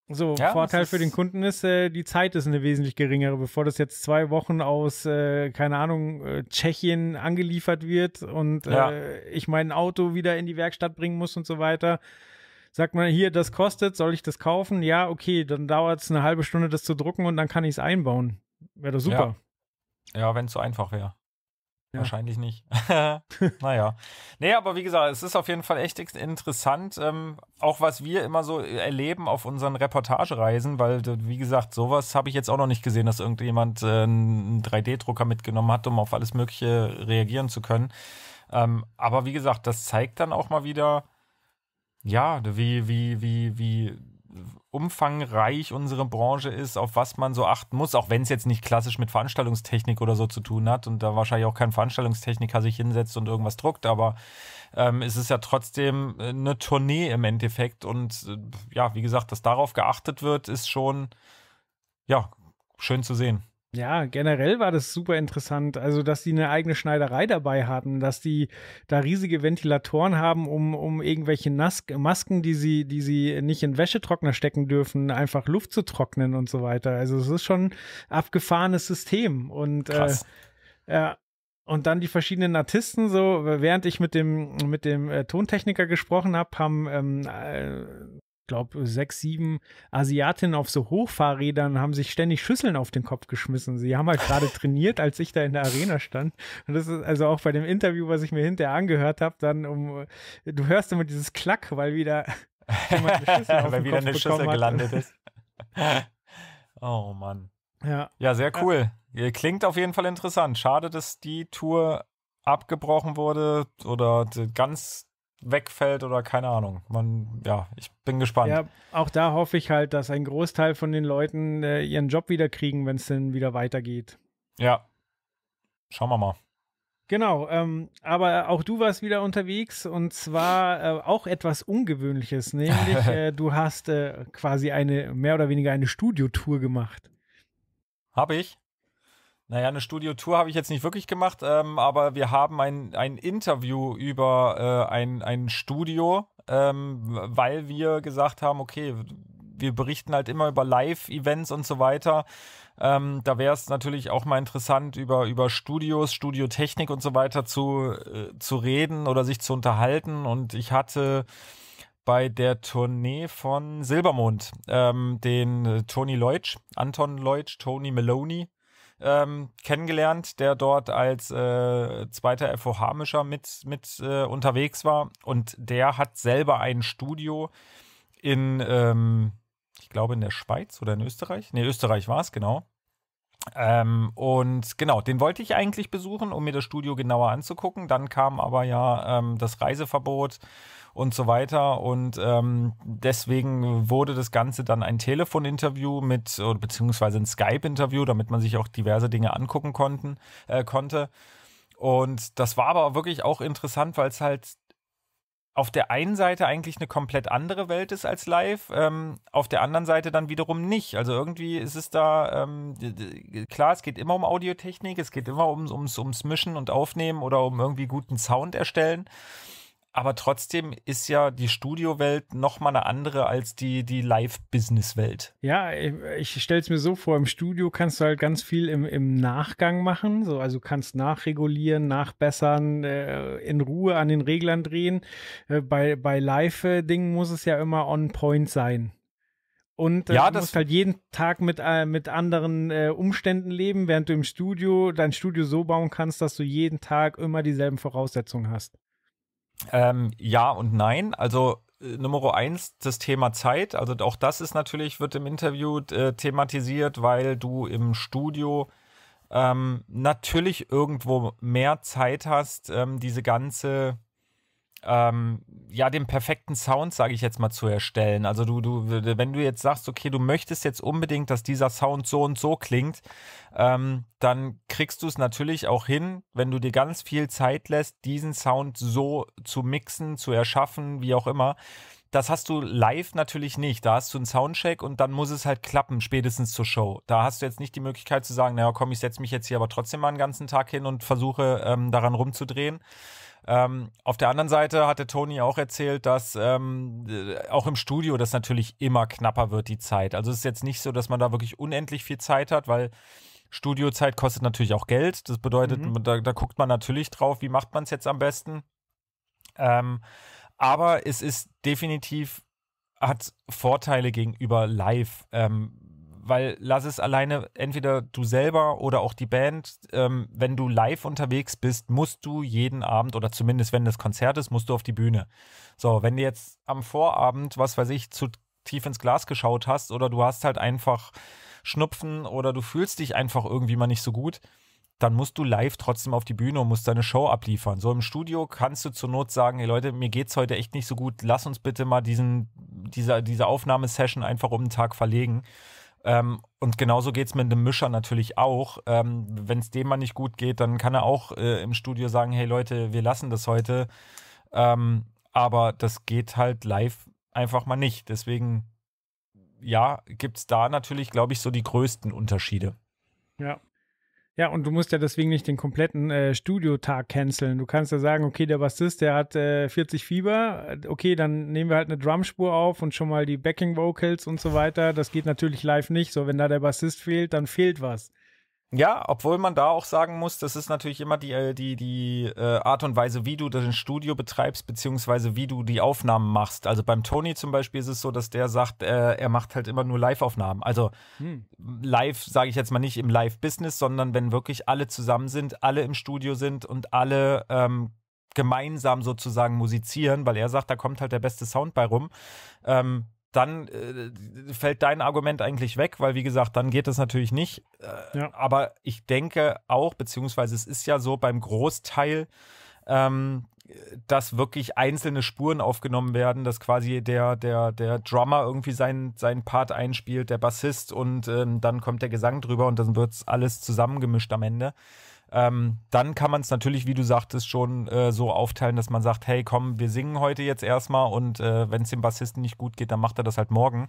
So, ja, Vorteil für den Kunden ist, äh, die Zeit ist eine wesentlich geringere, bevor das jetzt zwei Wochen aus, äh, keine Ahnung, äh, Tschechien angeliefert wird und äh, ja. ich mein Auto wieder in die Werkstatt bringen muss und so weiter. Sagt man, hier, das kostet, soll ich das kaufen? Ja, okay, dann dauert es eine halbe Stunde, das zu drucken und dann kann ich es einbauen. Wäre doch super. Ja, ja wenn es so einfach wäre. Ja. Wahrscheinlich nicht. naja. Nee, aber wie gesagt, es ist auf jeden Fall echt interessant, ähm, auch was wir immer so äh, erleben auf unseren Reportagereisen, weil, wie gesagt, sowas habe ich jetzt auch noch nicht gesehen, dass irgendjemand äh, einen 3D-Drucker mitgenommen hat, um auf alles Mögliche reagieren zu können. Ähm, aber wie gesagt, das zeigt dann auch mal wieder, ja, wie, wie, wie, wie umfangreich unsere Branche ist, auf was man so achten muss, auch wenn es jetzt nicht klassisch mit Veranstaltungstechnik oder so zu tun hat und da wahrscheinlich auch kein Veranstaltungstechniker sich hinsetzt und irgendwas druckt, aber ähm, es ist ja trotzdem eine äh, Tournee im Endeffekt und äh, ja, wie gesagt, dass darauf geachtet wird, ist schon ja schön zu sehen. Ja, generell war das super interessant. Also, dass die eine eigene Schneiderei dabei hatten, dass die da riesige Ventilatoren haben, um, um irgendwelche Nas Masken, die sie, die sie nicht in Wäschetrockner stecken dürfen, einfach Luft zu trocknen und so weiter. Also, es ist schon abgefahrenes System. Und äh, Krass. Äh, ja, und dann die verschiedenen Artisten, so während ich mit dem, mit dem äh, Tontechniker gesprochen habe, haben ähm, äh, glaube, sechs, sieben Asiatinnen auf so Hochfahrrädern haben sich ständig Schüsseln auf den Kopf geschmissen. Sie haben halt gerade trainiert, als ich da in der Arena stand. Und das ist also auch bei dem Interview, was ich mir hinterher angehört habe, dann um, du hörst immer dieses Klack, weil wieder jemand eine Schüssel auf weil den wieder Kopf eine Schüssel gelandet ist. oh Mann. Ja. ja, sehr cool. Ja. Klingt auf jeden Fall interessant. Schade, dass die Tour abgebrochen wurde oder ganz wegfällt oder keine Ahnung. Man, ja, ich bin gespannt. Ja, auch da hoffe ich halt, dass ein Großteil von den Leuten äh, ihren Job wieder kriegen, wenn es denn wieder weitergeht. Ja. Schauen wir mal. Genau, ähm, aber auch du warst wieder unterwegs und zwar äh, auch etwas Ungewöhnliches, nämlich äh, du hast äh, quasi eine mehr oder weniger eine Studiotour gemacht. Habe ich? Naja, eine Studiotour habe ich jetzt nicht wirklich gemacht, ähm, aber wir haben ein, ein Interview über äh, ein, ein Studio, ähm, weil wir gesagt haben, okay, wir berichten halt immer über Live-Events und so weiter. Ähm, da wäre es natürlich auch mal interessant, über, über Studios, Studiotechnik und so weiter zu, äh, zu reden oder sich zu unterhalten. Und ich hatte bei der Tournee von Silbermond ähm, den äh, Tony Leutsch, Anton Leutsch, Tony Maloney, ähm, kennengelernt, der dort als äh, zweiter FOH-Mischer mit, mit äh, unterwegs war. Und der hat selber ein Studio in, ähm, ich glaube, in der Schweiz oder in Österreich. Ne, Österreich war es, genau. Ähm, und genau, den wollte ich eigentlich besuchen, um mir das Studio genauer anzugucken. Dann kam aber ja ähm, das Reiseverbot und so weiter. Und ähm, deswegen wurde das Ganze dann ein Telefoninterview mit, beziehungsweise ein Skype-Interview, damit man sich auch diverse Dinge angucken konnten, äh, konnte. Und das war aber wirklich auch interessant, weil es halt auf der einen Seite eigentlich eine komplett andere Welt ist als live, ähm, auf der anderen Seite dann wiederum nicht. Also irgendwie ist es da, ähm, klar, es geht immer um Audiotechnik, es geht immer ums, ums, ums Mischen und Aufnehmen oder um irgendwie guten Sound erstellen. Aber trotzdem ist ja die Studiowelt noch mal eine andere als die, die Live-Business-Welt. Ja, ich, ich stelle es mir so vor, im Studio kannst du halt ganz viel im, im Nachgang machen. So, also kannst nachregulieren, nachbessern, äh, in Ruhe an den Reglern drehen. Äh, bei bei Live-Dingen muss es ja immer on point sein. Und äh, ja, du musst halt jeden Tag mit, äh, mit anderen äh, Umständen leben, während du im Studio dein Studio so bauen kannst, dass du jeden Tag immer dieselben Voraussetzungen hast. Ähm, ja und nein. Also äh, Nummer eins, das Thema Zeit. Also auch das ist natürlich, wird im Interview äh, thematisiert, weil du im Studio ähm, natürlich irgendwo mehr Zeit hast, ähm, diese ganze ähm, ja, den perfekten Sound, sage ich jetzt mal, zu erstellen. Also du, du, wenn du jetzt sagst, okay, du möchtest jetzt unbedingt, dass dieser Sound so und so klingt, ähm, dann kriegst du es natürlich auch hin, wenn du dir ganz viel Zeit lässt, diesen Sound so zu mixen, zu erschaffen, wie auch immer. Das hast du live natürlich nicht. Da hast du einen Soundcheck und dann muss es halt klappen, spätestens zur Show. Da hast du jetzt nicht die Möglichkeit zu sagen, naja, komm, ich setze mich jetzt hier aber trotzdem mal einen ganzen Tag hin und versuche ähm, daran rumzudrehen. Ähm, auf der anderen Seite hatte Tony auch erzählt, dass ähm, äh, auch im Studio das natürlich immer knapper wird, die Zeit. Also es ist jetzt nicht so, dass man da wirklich unendlich viel Zeit hat, weil Studiozeit kostet natürlich auch Geld. Das bedeutet, mhm. da, da, guckt man natürlich drauf, wie macht man es jetzt am besten. Ähm, aber es ist definitiv, hat Vorteile gegenüber live. Ähm, weil lass es alleine entweder du selber oder auch die Band, ähm, wenn du live unterwegs bist, musst du jeden Abend oder zumindest wenn das Konzert ist, musst du auf die Bühne. So, wenn du jetzt am Vorabend, was weiß ich, zu tief ins Glas geschaut hast oder du hast halt einfach Schnupfen oder du fühlst dich einfach irgendwie mal nicht so gut, dann musst du live trotzdem auf die Bühne und musst deine Show abliefern. So im Studio kannst du zur Not sagen, hey Leute, mir geht's heute echt nicht so gut, lass uns bitte mal diesen, diese, diese Aufnahmesession einfach um den Tag verlegen. Ähm, und genauso geht es mit einem Mischer natürlich auch. Ähm, Wenn es dem mal nicht gut geht, dann kann er auch äh, im Studio sagen, hey Leute, wir lassen das heute. Ähm, aber das geht halt live einfach mal nicht. Deswegen, ja, gibt es da natürlich, glaube ich, so die größten Unterschiede. Ja, ja, und du musst ja deswegen nicht den kompletten äh, Studiotag canceln. Du kannst ja sagen, okay, der Bassist, der hat äh, 40 Fieber, okay, dann nehmen wir halt eine Drumspur auf und schon mal die Backing Vocals und so weiter. Das geht natürlich live nicht. So, wenn da der Bassist fehlt, dann fehlt was. Ja, obwohl man da auch sagen muss, das ist natürlich immer die, äh, die, die äh, Art und Weise, wie du das Studio betreibst, beziehungsweise wie du die Aufnahmen machst. Also beim Tony zum Beispiel ist es so, dass der sagt, äh, er macht halt immer nur Live-Aufnahmen. Also hm. live, sage ich jetzt mal nicht im Live-Business, sondern wenn wirklich alle zusammen sind, alle im Studio sind und alle ähm, gemeinsam sozusagen musizieren, weil er sagt, da kommt halt der beste Sound bei rum. Ähm, dann äh, fällt dein Argument eigentlich weg, weil wie gesagt, dann geht das natürlich nicht. Äh, ja. Aber ich denke auch, beziehungsweise es ist ja so beim Großteil, ähm, dass wirklich einzelne Spuren aufgenommen werden, dass quasi der, der, der Drummer irgendwie seinen, seinen Part einspielt, der Bassist und ähm, dann kommt der Gesang drüber und dann wird's alles zusammengemischt am Ende. Ähm, dann kann man es natürlich, wie du sagtest, schon äh, so aufteilen, dass man sagt, hey, komm, wir singen heute jetzt erstmal und äh, wenn es dem Bassisten nicht gut geht, dann macht er das halt morgen.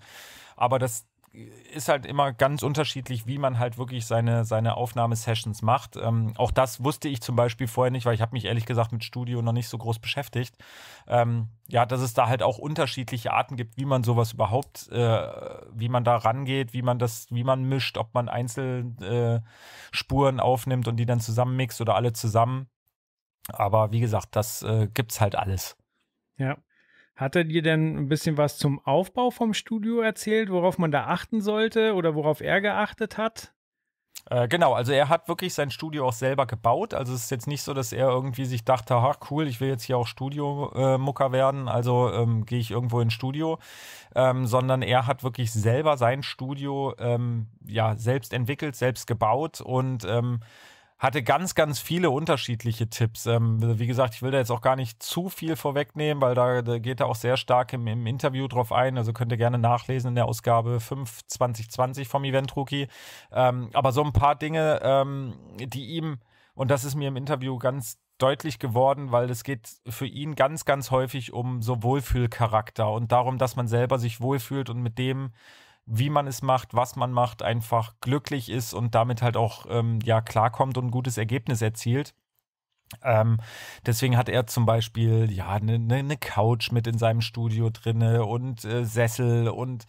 Aber das ist halt immer ganz unterschiedlich, wie man halt wirklich seine, seine Aufnahmesessions macht. Ähm, auch das wusste ich zum Beispiel vorher nicht, weil ich habe mich ehrlich gesagt mit Studio noch nicht so groß beschäftigt. Ähm, ja, dass es da halt auch unterschiedliche Arten gibt, wie man sowas überhaupt, äh, wie man da rangeht, wie man das, wie man mischt, ob man Einzelspuren äh, aufnimmt und die dann zusammenmixt oder alle zusammen. Aber wie gesagt, das äh, gibt's halt alles. Ja, hat er dir denn ein bisschen was zum Aufbau vom Studio erzählt, worauf man da achten sollte oder worauf er geachtet hat? Äh, genau, also er hat wirklich sein Studio auch selber gebaut. Also es ist jetzt nicht so, dass er irgendwie sich dachte, ach cool, ich will jetzt hier auch Studio-Mucker äh, werden, also ähm, gehe ich irgendwo ins Studio, ähm, sondern er hat wirklich selber sein Studio ähm, ja selbst entwickelt, selbst gebaut und ähm, hatte ganz, ganz viele unterschiedliche Tipps. Ähm, wie gesagt, ich will da jetzt auch gar nicht zu viel vorwegnehmen, weil da, da geht er auch sehr stark im, im, Interview drauf ein. Also könnt ihr gerne nachlesen in der Ausgabe 5 2020 vom Event Rookie. Ähm, aber so ein paar Dinge, ähm, die ihm, und das ist mir im Interview ganz deutlich geworden, weil es geht für ihn ganz, ganz häufig um so Wohlfühlcharakter und darum, dass man selber sich wohlfühlt und mit dem, wie man es macht, was man macht, einfach glücklich ist und damit halt auch ähm, ja klarkommt und ein gutes Ergebnis erzielt. Ähm, deswegen hat er zum Beispiel ja eine ne, ne Couch mit in seinem Studio drinne und äh, Sessel und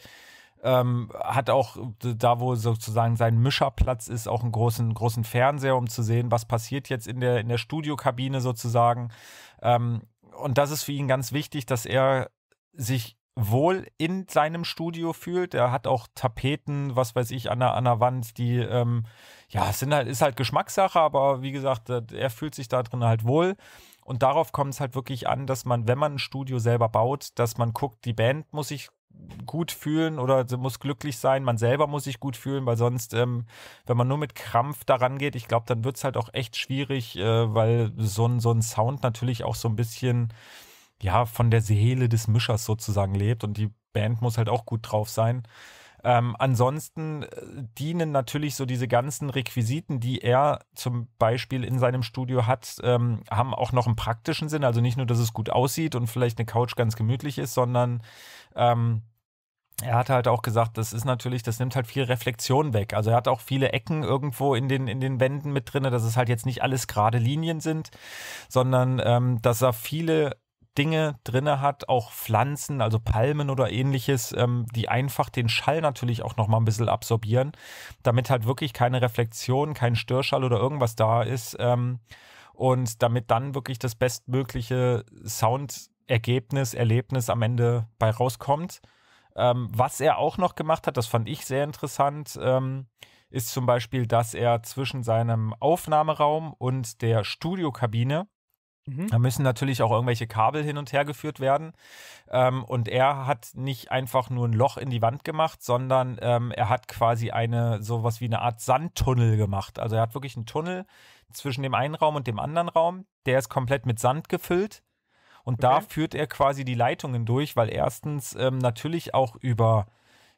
ähm, hat auch da, wo sozusagen sein Mischerplatz ist, auch einen großen, großen Fernseher, um zu sehen, was passiert jetzt in der, in der Studiokabine sozusagen. Ähm, und das ist für ihn ganz wichtig, dass er sich wohl in seinem Studio fühlt. Er hat auch Tapeten, was weiß ich, an der, an der Wand, die, ähm, ja, sind halt, ist halt Geschmackssache, aber wie gesagt, äh, er fühlt sich da drin halt wohl. Und darauf kommt es halt wirklich an, dass man, wenn man ein Studio selber baut, dass man guckt, die Band muss sich gut fühlen oder sie muss glücklich sein, man selber muss sich gut fühlen, weil sonst, ähm, wenn man nur mit Krampf daran geht, ich glaube, dann wird es halt auch echt schwierig, äh, weil so ein, so ein Sound natürlich auch so ein bisschen ja, von der Seele des Mischers sozusagen lebt und die Band muss halt auch gut drauf sein. Ähm, ansonsten äh, dienen natürlich so diese ganzen Requisiten, die er zum Beispiel in seinem Studio hat, ähm, haben auch noch einen praktischen Sinn. Also nicht nur, dass es gut aussieht und vielleicht eine Couch ganz gemütlich ist, sondern ähm, er hat halt auch gesagt, das ist natürlich, das nimmt halt viel Reflexion weg. Also er hat auch viele Ecken irgendwo in den, in den Wänden mit drin, dass es halt jetzt nicht alles gerade Linien sind, sondern ähm, dass er viele Dinge drinne hat, auch Pflanzen, also Palmen oder ähnliches, ähm, die einfach den Schall natürlich auch nochmal ein bisschen absorbieren, damit halt wirklich keine Reflexion, kein Störschall oder irgendwas da ist ähm, und damit dann wirklich das bestmögliche Soundergebnis, Erlebnis am Ende bei rauskommt. Ähm, was er auch noch gemacht hat, das fand ich sehr interessant, ähm, ist zum Beispiel, dass er zwischen seinem Aufnahmeraum und der Studiokabine Mhm. Da müssen natürlich auch irgendwelche Kabel hin und her geführt werden. Ähm, und er hat nicht einfach nur ein Loch in die Wand gemacht, sondern ähm, er hat quasi eine sowas wie eine Art Sandtunnel gemacht. Also er hat wirklich einen Tunnel zwischen dem einen Raum und dem anderen Raum. Der ist komplett mit Sand gefüllt. Und okay. da führt er quasi die Leitungen durch, weil erstens ähm, natürlich auch über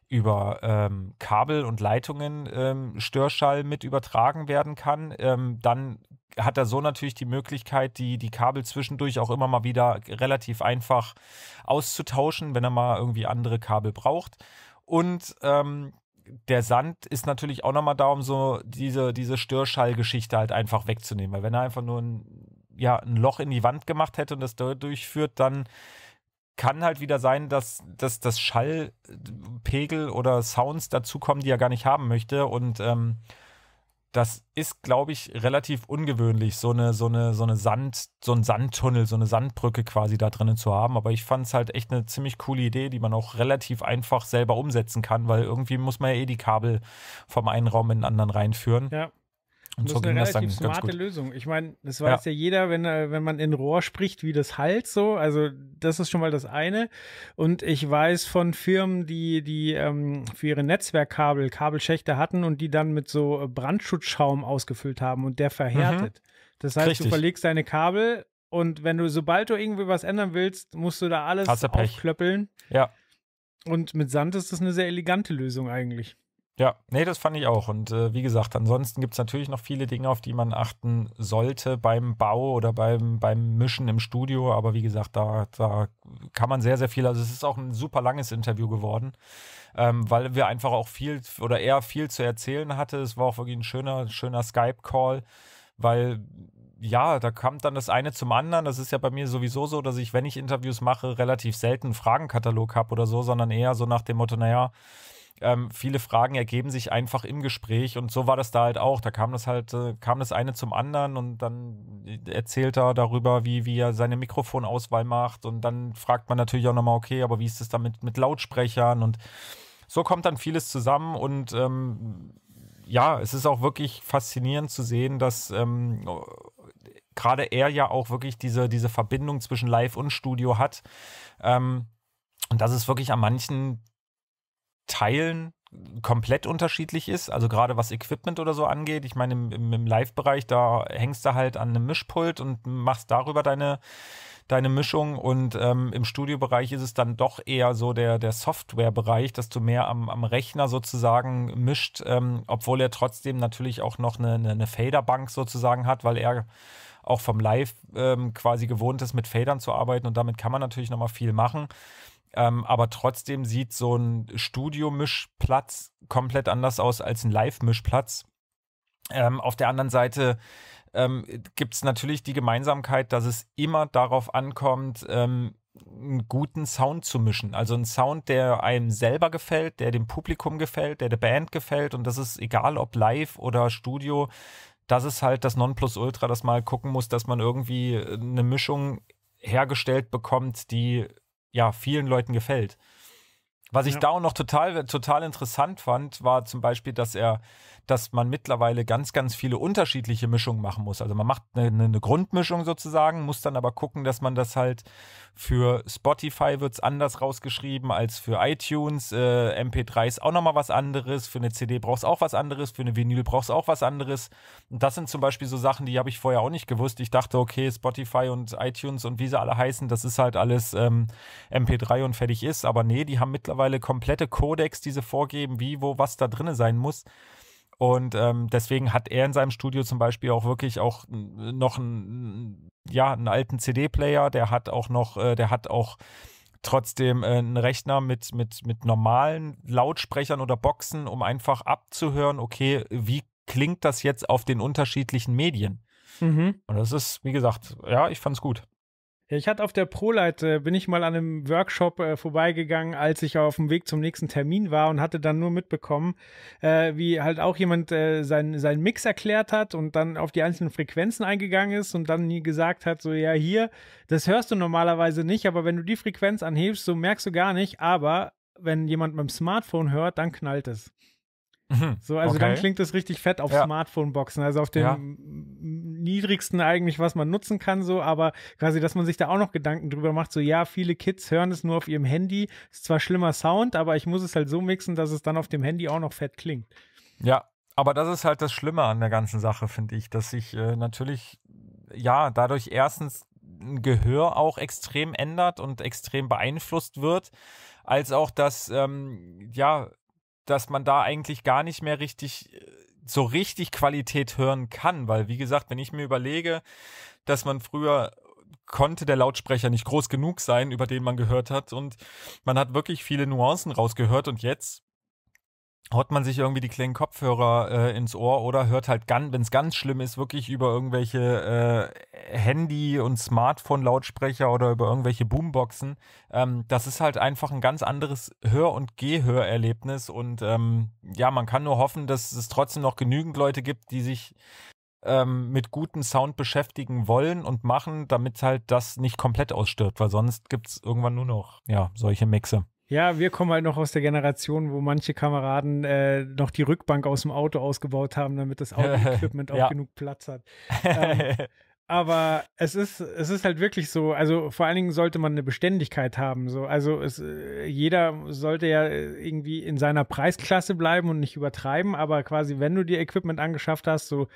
über ähm, Kabel und Leitungen ähm, Störschall mit übertragen werden kann, ähm, dann hat er so natürlich die Möglichkeit, die, die Kabel zwischendurch auch immer mal wieder relativ einfach auszutauschen, wenn er mal irgendwie andere Kabel braucht. Und ähm, der Sand ist natürlich auch nochmal da, um so diese, diese Störschallgeschichte halt einfach wegzunehmen. Weil wenn er einfach nur ein, ja, ein Loch in die Wand gemacht hätte und das durchführt, dann kann halt wieder sein, dass, dass das Schallpegel oder Sounds dazukommen, die er gar nicht haben möchte. Und ähm, das ist, glaube ich, relativ ungewöhnlich, so eine, so eine, so eine Sand, so ein Sandtunnel, so eine Sandbrücke quasi da drinnen zu haben. Aber ich fand es halt echt eine ziemlich coole Idee, die man auch relativ einfach selber umsetzen kann, weil irgendwie muss man ja eh die Kabel vom einen Raum in den anderen reinführen. Ja. Und das so ist eine relativ smarte Lösung. Ich meine, das weiß ja, ja jeder, wenn, äh, wenn man in Rohr spricht, wie das halt so. Also das ist schon mal das eine. Und ich weiß von Firmen, die, die ähm, für ihre Netzwerkkabel Kabelschächte hatten und die dann mit so äh, Brandschutzschaum ausgefüllt haben und der verhärtet. Mhm. Das heißt, Richtig. du verlegst deine Kabel und wenn du, sobald du irgendwie was ändern willst, musst du da alles aufklöppeln. Ja. Und mit Sand ist das eine sehr elegante Lösung eigentlich. Ja, nee, das fand ich auch. Und äh, wie gesagt, ansonsten gibt es natürlich noch viele Dinge, auf die man achten sollte beim Bau oder beim, beim Mischen im Studio. Aber wie gesagt, da, da kann man sehr, sehr viel. Also es ist auch ein super langes Interview geworden, ähm, weil wir einfach auch viel oder eher viel zu erzählen hatte. Es war auch wirklich ein schöner, schöner Skype-Call, weil ja, da kommt dann das eine zum anderen. Das ist ja bei mir sowieso so, dass ich, wenn ich Interviews mache, relativ selten einen Fragenkatalog habe oder so, sondern eher so nach dem Motto, naja, ähm, viele Fragen ergeben sich einfach im Gespräch und so war das da halt auch. Da kam das halt, äh, kam das eine zum anderen und dann erzählt er darüber, wie, wie er seine Mikrofonauswahl macht und dann fragt man natürlich auch nochmal, okay, aber wie ist es damit mit Lautsprechern und so kommt dann vieles zusammen und ähm, ja, es ist auch wirklich faszinierend zu sehen, dass ähm, gerade er ja auch wirklich diese, diese Verbindung zwischen Live und Studio hat. Ähm, und das ist wirklich an manchen Teilen komplett unterschiedlich ist. Also gerade was Equipment oder so angeht. Ich meine, im, im Live-Bereich, da hängst du halt an einem Mischpult und machst darüber deine, deine Mischung. Und ähm, im Studiobereich ist es dann doch eher so der, der Software-Bereich, dass du mehr am, am Rechner sozusagen mischt, ähm, obwohl er trotzdem natürlich auch noch eine, eine, Faderbank sozusagen hat, weil er auch vom Live ähm, quasi gewohnt ist, mit Fadern zu arbeiten. Und damit kann man natürlich nochmal viel machen. Ähm, aber trotzdem sieht so ein Studio-Mischplatz komplett anders aus als ein Live-Mischplatz. Ähm, auf der anderen Seite ähm, gibt es natürlich die Gemeinsamkeit, dass es immer darauf ankommt, ähm, einen guten Sound zu mischen. Also einen Sound, der einem selber gefällt, der dem Publikum gefällt, der der Band gefällt. Und das ist egal, ob live oder Studio. Das ist halt das Nonplusultra, dass man halt gucken muss, dass man irgendwie äh, eine Mischung hergestellt bekommt, die ja, vielen Leuten gefällt. Was ich ja. da auch noch total, total interessant fand, war zum Beispiel, dass er dass man mittlerweile ganz, ganz viele unterschiedliche Mischungen machen muss. Also man macht eine, eine Grundmischung sozusagen, muss dann aber gucken, dass man das halt für Spotify wird es anders rausgeschrieben als für iTunes. Äh, MP3 ist auch nochmal was anderes. Für eine CD brauchst du auch was anderes. Für eine Vinyl brauchst du auch was anderes. Und das sind zum Beispiel so Sachen, die habe ich vorher auch nicht gewusst. Ich dachte, okay, Spotify und iTunes und wie sie alle heißen, das ist halt alles ähm, MP3 und fertig ist. Aber nee, die haben mittlerweile komplette Codecs, die sie vorgeben, wie, wo, was da drin sein muss. Und ähm, deswegen hat er in seinem Studio zum Beispiel auch wirklich auch noch einen, ja, einen alten CD-Player, der hat auch noch, äh, der hat auch trotzdem äh, einen Rechner mit, mit, mit normalen Lautsprechern oder Boxen, um einfach abzuhören, okay, wie klingt das jetzt auf den unterschiedlichen Medien? Mhm. Und das ist, wie gesagt, ja, ich fand's gut. Ja, ich hatte auf der ProLight, äh, bin ich mal an einem Workshop äh, vorbeigegangen, als ich auf dem Weg zum nächsten Termin war und hatte dann nur mitbekommen, äh, wie halt auch jemand äh, seinen sein Mix erklärt hat und dann auf die einzelnen Frequenzen eingegangen ist und dann gesagt hat, so ja hier, das hörst du normalerweise nicht, aber wenn du die Frequenz anhebst, so merkst du gar nicht, aber wenn jemand mit dem Smartphone hört, dann knallt es. Mhm. So, also okay. dann klingt das richtig fett auf ja. Smartphone-Boxen, also auf dem ja. niedrigsten eigentlich, was man nutzen kann, so, aber quasi, dass man sich da auch noch Gedanken drüber macht, so, ja, viele Kids hören es nur auf ihrem Handy, ist zwar schlimmer Sound, aber ich muss es halt so mixen, dass es dann auf dem Handy auch noch fett klingt. Ja, aber das ist halt das Schlimme an der ganzen Sache, finde ich, dass sich äh, natürlich, ja, dadurch erstens ein Gehör auch extrem ändert und extrem beeinflusst wird, als auch, dass, ähm, ja, dass man da eigentlich gar nicht mehr richtig äh, so richtig Qualität hören kann, weil wie gesagt, wenn ich mir überlege, dass man früher konnte der Lautsprecher nicht groß genug sein, über den man gehört hat und man hat wirklich viele Nuancen rausgehört und jetzt haut man sich irgendwie die kleinen Kopfhörer äh, ins Ohr oder hört halt, wenn es ganz schlimm ist, wirklich über irgendwelche äh, Handy- und Smartphone-Lautsprecher oder über irgendwelche Boomboxen. Ähm, das ist halt einfach ein ganz anderes Hör- und Gehörerlebnis. Und ähm, ja, man kann nur hoffen, dass es trotzdem noch genügend Leute gibt, die sich ähm, mit gutem Sound beschäftigen wollen und machen, damit halt das nicht komplett ausstirbt, weil sonst gibt es irgendwann nur noch ja, solche Mixe. Ja, wir kommen halt noch aus der Generation, wo manche Kameraden äh, noch die Rückbank aus dem Auto ausgebaut haben, damit das Auto-Equipment auch ja. genug Platz hat. Ähm, aber es ist, es ist halt wirklich so, also vor allen Dingen sollte man eine Beständigkeit haben. So. Also es, äh, jeder sollte ja äh, irgendwie in seiner Preisklasse bleiben und nicht übertreiben, aber quasi, wenn du dir Equipment angeschafft hast, so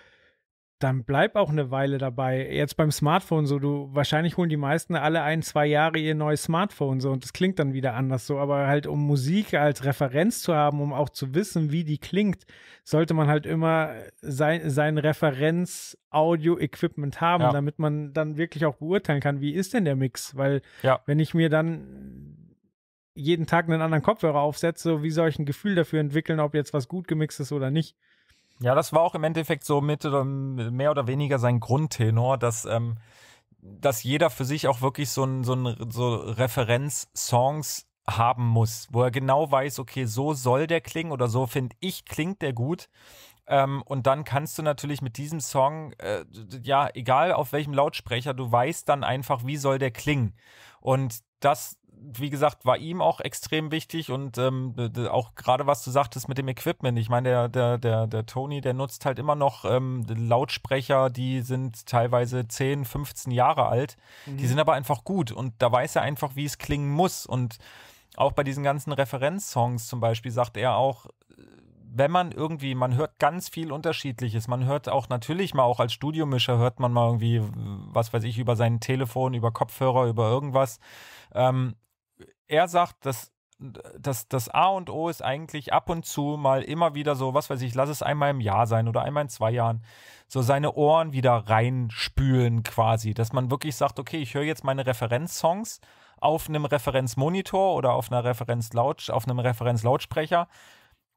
dann bleib auch eine Weile dabei. Jetzt beim Smartphone so, du wahrscheinlich holen die meisten alle ein, zwei Jahre ihr neues Smartphone so und das klingt dann wieder anders so, aber halt um Musik als Referenz zu haben, um auch zu wissen, wie die klingt, sollte man halt immer sein sein Referenz Audio Equipment haben, ja. damit man dann wirklich auch beurteilen kann, wie ist denn der Mix, weil ja. wenn ich mir dann jeden Tag einen anderen Kopfhörer aufsetze, wie soll ich ein Gefühl dafür entwickeln, ob jetzt was gut gemixt ist oder nicht? Ja, das war auch im Endeffekt so mit ähm, mehr oder weniger sein Grundtenor, dass ähm, dass jeder für sich auch wirklich so ein, so ein so Referenz-Songs haben muss, wo er genau weiß, okay, so soll der klingen oder so finde ich klingt der gut. Ähm, und dann kannst du natürlich mit diesem Song, äh, ja, egal auf welchem Lautsprecher, du weißt dann einfach, wie soll der klingen. Und das wie gesagt, war ihm auch extrem wichtig und ähm, auch gerade was du sagtest mit dem Equipment. Ich meine, der, der, der, der Tony, der nutzt halt immer noch ähm, Lautsprecher, die sind teilweise 10, 15 Jahre alt. Mhm. Die sind aber einfach gut und da weiß er einfach, wie es klingen muss. Und auch bei diesen ganzen Referenzsongs zum Beispiel sagt er auch, wenn man irgendwie, man hört ganz viel Unterschiedliches. Man hört auch natürlich mal auch als Studiomischer hört man mal irgendwie, was weiß ich, über sein Telefon, über Kopfhörer, über irgendwas. Ähm, er sagt, dass das, das A und O ist eigentlich ab und zu mal immer wieder so, was weiß ich, lass es einmal im Jahr sein oder einmal in zwei Jahren, so seine Ohren wieder reinspülen quasi, dass man wirklich sagt, okay, ich höre jetzt meine Referenzsongs auf einem Referenzmonitor oder auf einer Referenzlaut, auf einem Referenzlautsprecher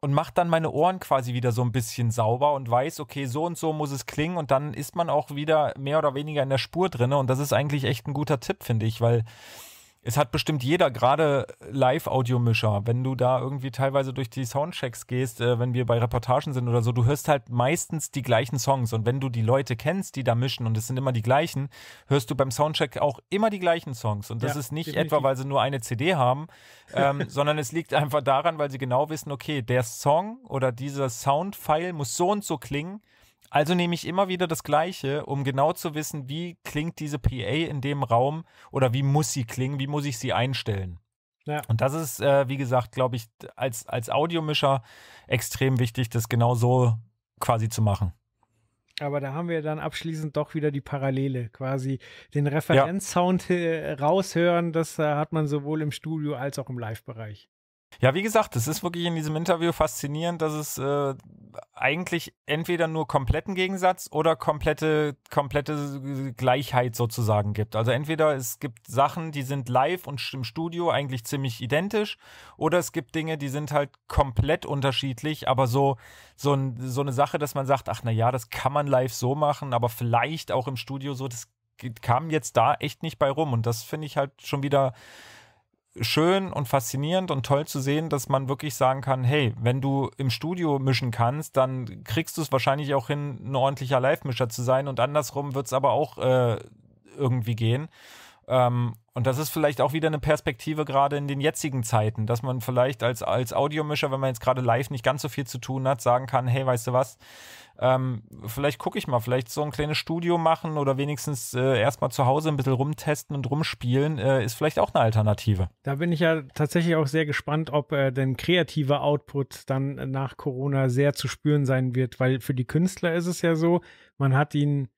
und macht dann meine Ohren quasi wieder so ein bisschen sauber und weiß, okay, so und so muss es klingen und dann ist man auch wieder mehr oder weniger in der Spur drinne und das ist eigentlich echt ein guter Tipp, finde ich, weil es hat bestimmt jeder, gerade Live-Audiomischer, wenn du da irgendwie teilweise durch die Soundchecks gehst, äh, wenn wir bei Reportagen sind oder so, du hörst halt meistens die gleichen Songs. Und wenn du die Leute kennst, die da mischen und es sind immer die gleichen, hörst du beim Soundcheck auch immer die gleichen Songs. Und das ja, ist nicht definitiv. etwa, weil sie nur eine CD haben, ähm, sondern es liegt einfach daran, weil sie genau wissen, okay, der Song oder dieser Soundfile muss so und so klingen also nehme ich immer wieder das Gleiche, um genau zu wissen, wie klingt diese PA in dem Raum oder wie muss sie klingen, wie muss ich sie einstellen. Ja. Und das ist, äh, wie gesagt, glaube ich, als, als Audiomischer extrem wichtig, das genau so quasi zu machen. Aber da haben wir dann abschließend doch wieder die Parallele, quasi den Referenzsound ja. Äh, raushören, das äh, hat man sowohl im Studio als auch im Live-Bereich. Ja, wie gesagt, es ist wirklich in diesem Interview faszinierend, dass es äh, eigentlich entweder nur kompletten Gegensatz oder komplette, komplette Gleichheit sozusagen gibt. Also entweder es gibt Sachen, die sind live und im Studio eigentlich ziemlich identisch, oder es gibt Dinge, die sind halt komplett unterschiedlich, aber so, so, ein, so eine Sache, dass man sagt, ach na ja, das kann man live so machen, aber vielleicht auch im Studio so, das kam jetzt da echt nicht bei rum. Und das finde ich halt schon wieder schön und faszinierend und toll zu sehen, dass man wirklich sagen kann, hey, wenn du im Studio mischen kannst, dann kriegst du es wahrscheinlich auch hin, ein ordentlicher Live-Mischer zu sein und andersrum wird es aber auch äh, irgendwie gehen. Ähm, und das ist vielleicht auch wieder eine Perspektive gerade in den jetzigen Zeiten, dass man vielleicht als, als Audiomischer, wenn man jetzt gerade live nicht ganz so viel zu tun hat, sagen kann, hey, weißt du was, ähm, vielleicht gucke ich mal, vielleicht so ein kleines Studio machen oder wenigstens äh, erstmal zu Hause ein bisschen rumtesten und rumspielen, äh, ist vielleicht auch eine Alternative. Da bin ich ja tatsächlich auch sehr gespannt, ob äh, denn kreativer Output dann nach Corona sehr zu spüren sein wird, weil für die Künstler ist es ja so, man hat ihn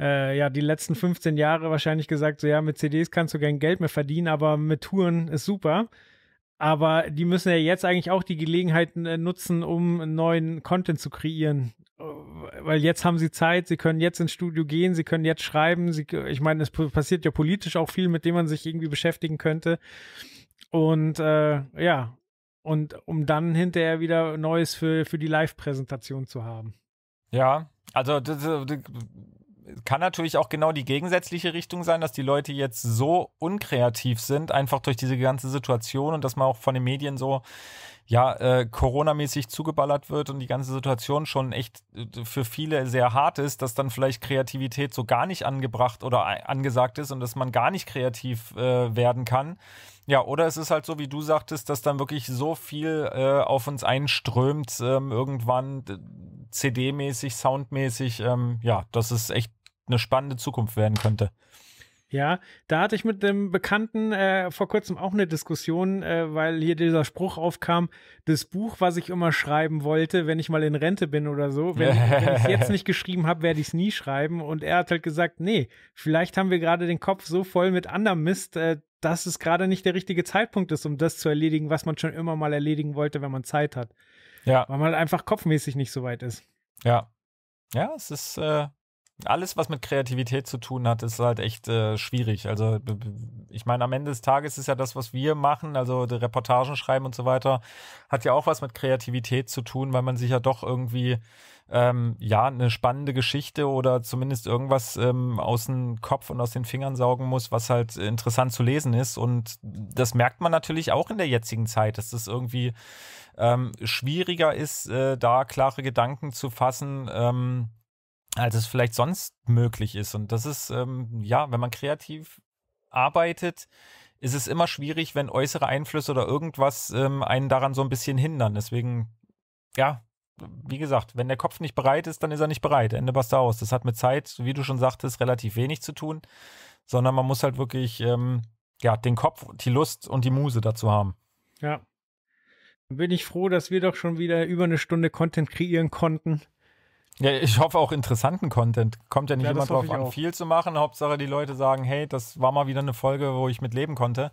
äh, ja die letzten 15 Jahre wahrscheinlich gesagt, so ja, mit CDs kannst du kein Geld mehr verdienen, aber mit Touren ist super. Aber die müssen ja jetzt eigentlich auch die Gelegenheiten äh, nutzen, um neuen Content zu kreieren weil jetzt haben sie Zeit, sie können jetzt ins Studio gehen, sie können jetzt schreiben, sie, ich meine, es passiert ja politisch auch viel, mit dem man sich irgendwie beschäftigen könnte. Und äh, ja, und um dann hinterher wieder Neues für, für die Live-Präsentation zu haben. Ja, also das, äh, das, kann natürlich auch genau die gegensätzliche Richtung sein, dass die Leute jetzt so unkreativ sind, einfach durch diese ganze Situation und dass man auch von den Medien so ja, äh, Corona-mäßig zugeballert wird und die ganze Situation schon echt äh, für viele sehr hart ist, dass dann vielleicht Kreativität so gar nicht angebracht oder angesagt ist und dass man gar nicht kreativ äh, werden kann. Ja, oder es ist halt so, wie du sagtest, dass dann wirklich so viel äh, auf uns einströmt, ähm, irgendwann CD-mäßig, soundmäßig, ähm, ja, dass es echt eine spannende Zukunft werden könnte. Ja, da hatte ich mit einem Bekannten äh, vor kurzem auch eine Diskussion, äh, weil hier dieser Spruch aufkam, das Buch, was ich immer schreiben wollte, wenn ich mal in Rente bin oder so, wenn, wenn ich es jetzt nicht geschrieben habe, werde ich es nie schreiben. Und er hat halt gesagt, nee, vielleicht haben wir gerade den Kopf so voll mit anderem Mist, äh, dass es gerade nicht der richtige Zeitpunkt ist, um das zu erledigen, was man schon immer mal erledigen wollte, wenn man Zeit hat. Ja. Weil man halt einfach kopfmäßig nicht so weit ist. Ja. Ja, es ist, äh, alles, was mit Kreativität zu tun hat, ist halt echt äh, schwierig. Also ich meine, am Ende des Tages ist ja das, was wir machen, also Reportagen schreiben und so weiter, hat ja auch was mit Kreativität zu tun, weil man sich ja doch irgendwie ähm, ja eine spannende Geschichte oder zumindest irgendwas ähm, aus dem Kopf und aus den Fingern saugen muss, was halt interessant zu lesen ist. Und das merkt man natürlich auch in der jetzigen Zeit, dass das irgendwie ähm, schwieriger ist, äh, da klare Gedanken zu fassen. Ähm, als es vielleicht sonst möglich ist. Und das ist, ähm, ja, wenn man kreativ arbeitet, ist es immer schwierig, wenn äußere Einflüsse oder irgendwas ähm, einen daran so ein bisschen hindern. Deswegen, ja, wie gesagt, wenn der Kopf nicht bereit ist, dann ist er nicht bereit. Ende basta aus. Das hat mit Zeit, wie du schon sagtest, relativ wenig zu tun, sondern man muss halt wirklich, ähm, ja, den Kopf, die Lust und die Muse dazu haben. Ja. Bin ich froh, dass wir doch schon wieder über eine Stunde Content kreieren konnten. Ja, ich hoffe auch interessanten Content. Kommt ja nicht ja, immer drauf an, auch. viel zu machen. Hauptsache, die Leute sagen, hey, das war mal wieder eine Folge, wo ich mitleben konnte.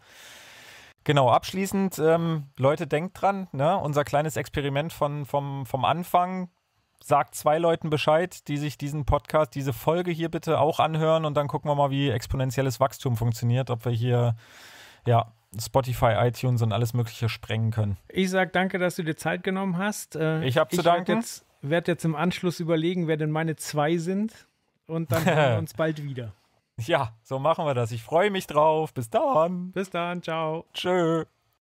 Genau, abschließend, ähm, Leute, denkt dran, ne? unser kleines Experiment von, vom, vom Anfang, sagt zwei Leuten Bescheid, die sich diesen Podcast, diese Folge hier bitte auch anhören und dann gucken wir mal, wie exponentielles Wachstum funktioniert, ob wir hier ja, Spotify, iTunes und alles Mögliche sprengen können. Ich sage danke, dass du dir Zeit genommen hast. Äh, ich habe zu danken. Jetzt, werde jetzt im Anschluss überlegen, wer denn meine zwei sind. Und dann sehen wir uns bald wieder. Ja, so machen wir das. Ich freue mich drauf. Bis dann. Bis dann. Ciao. Tschö.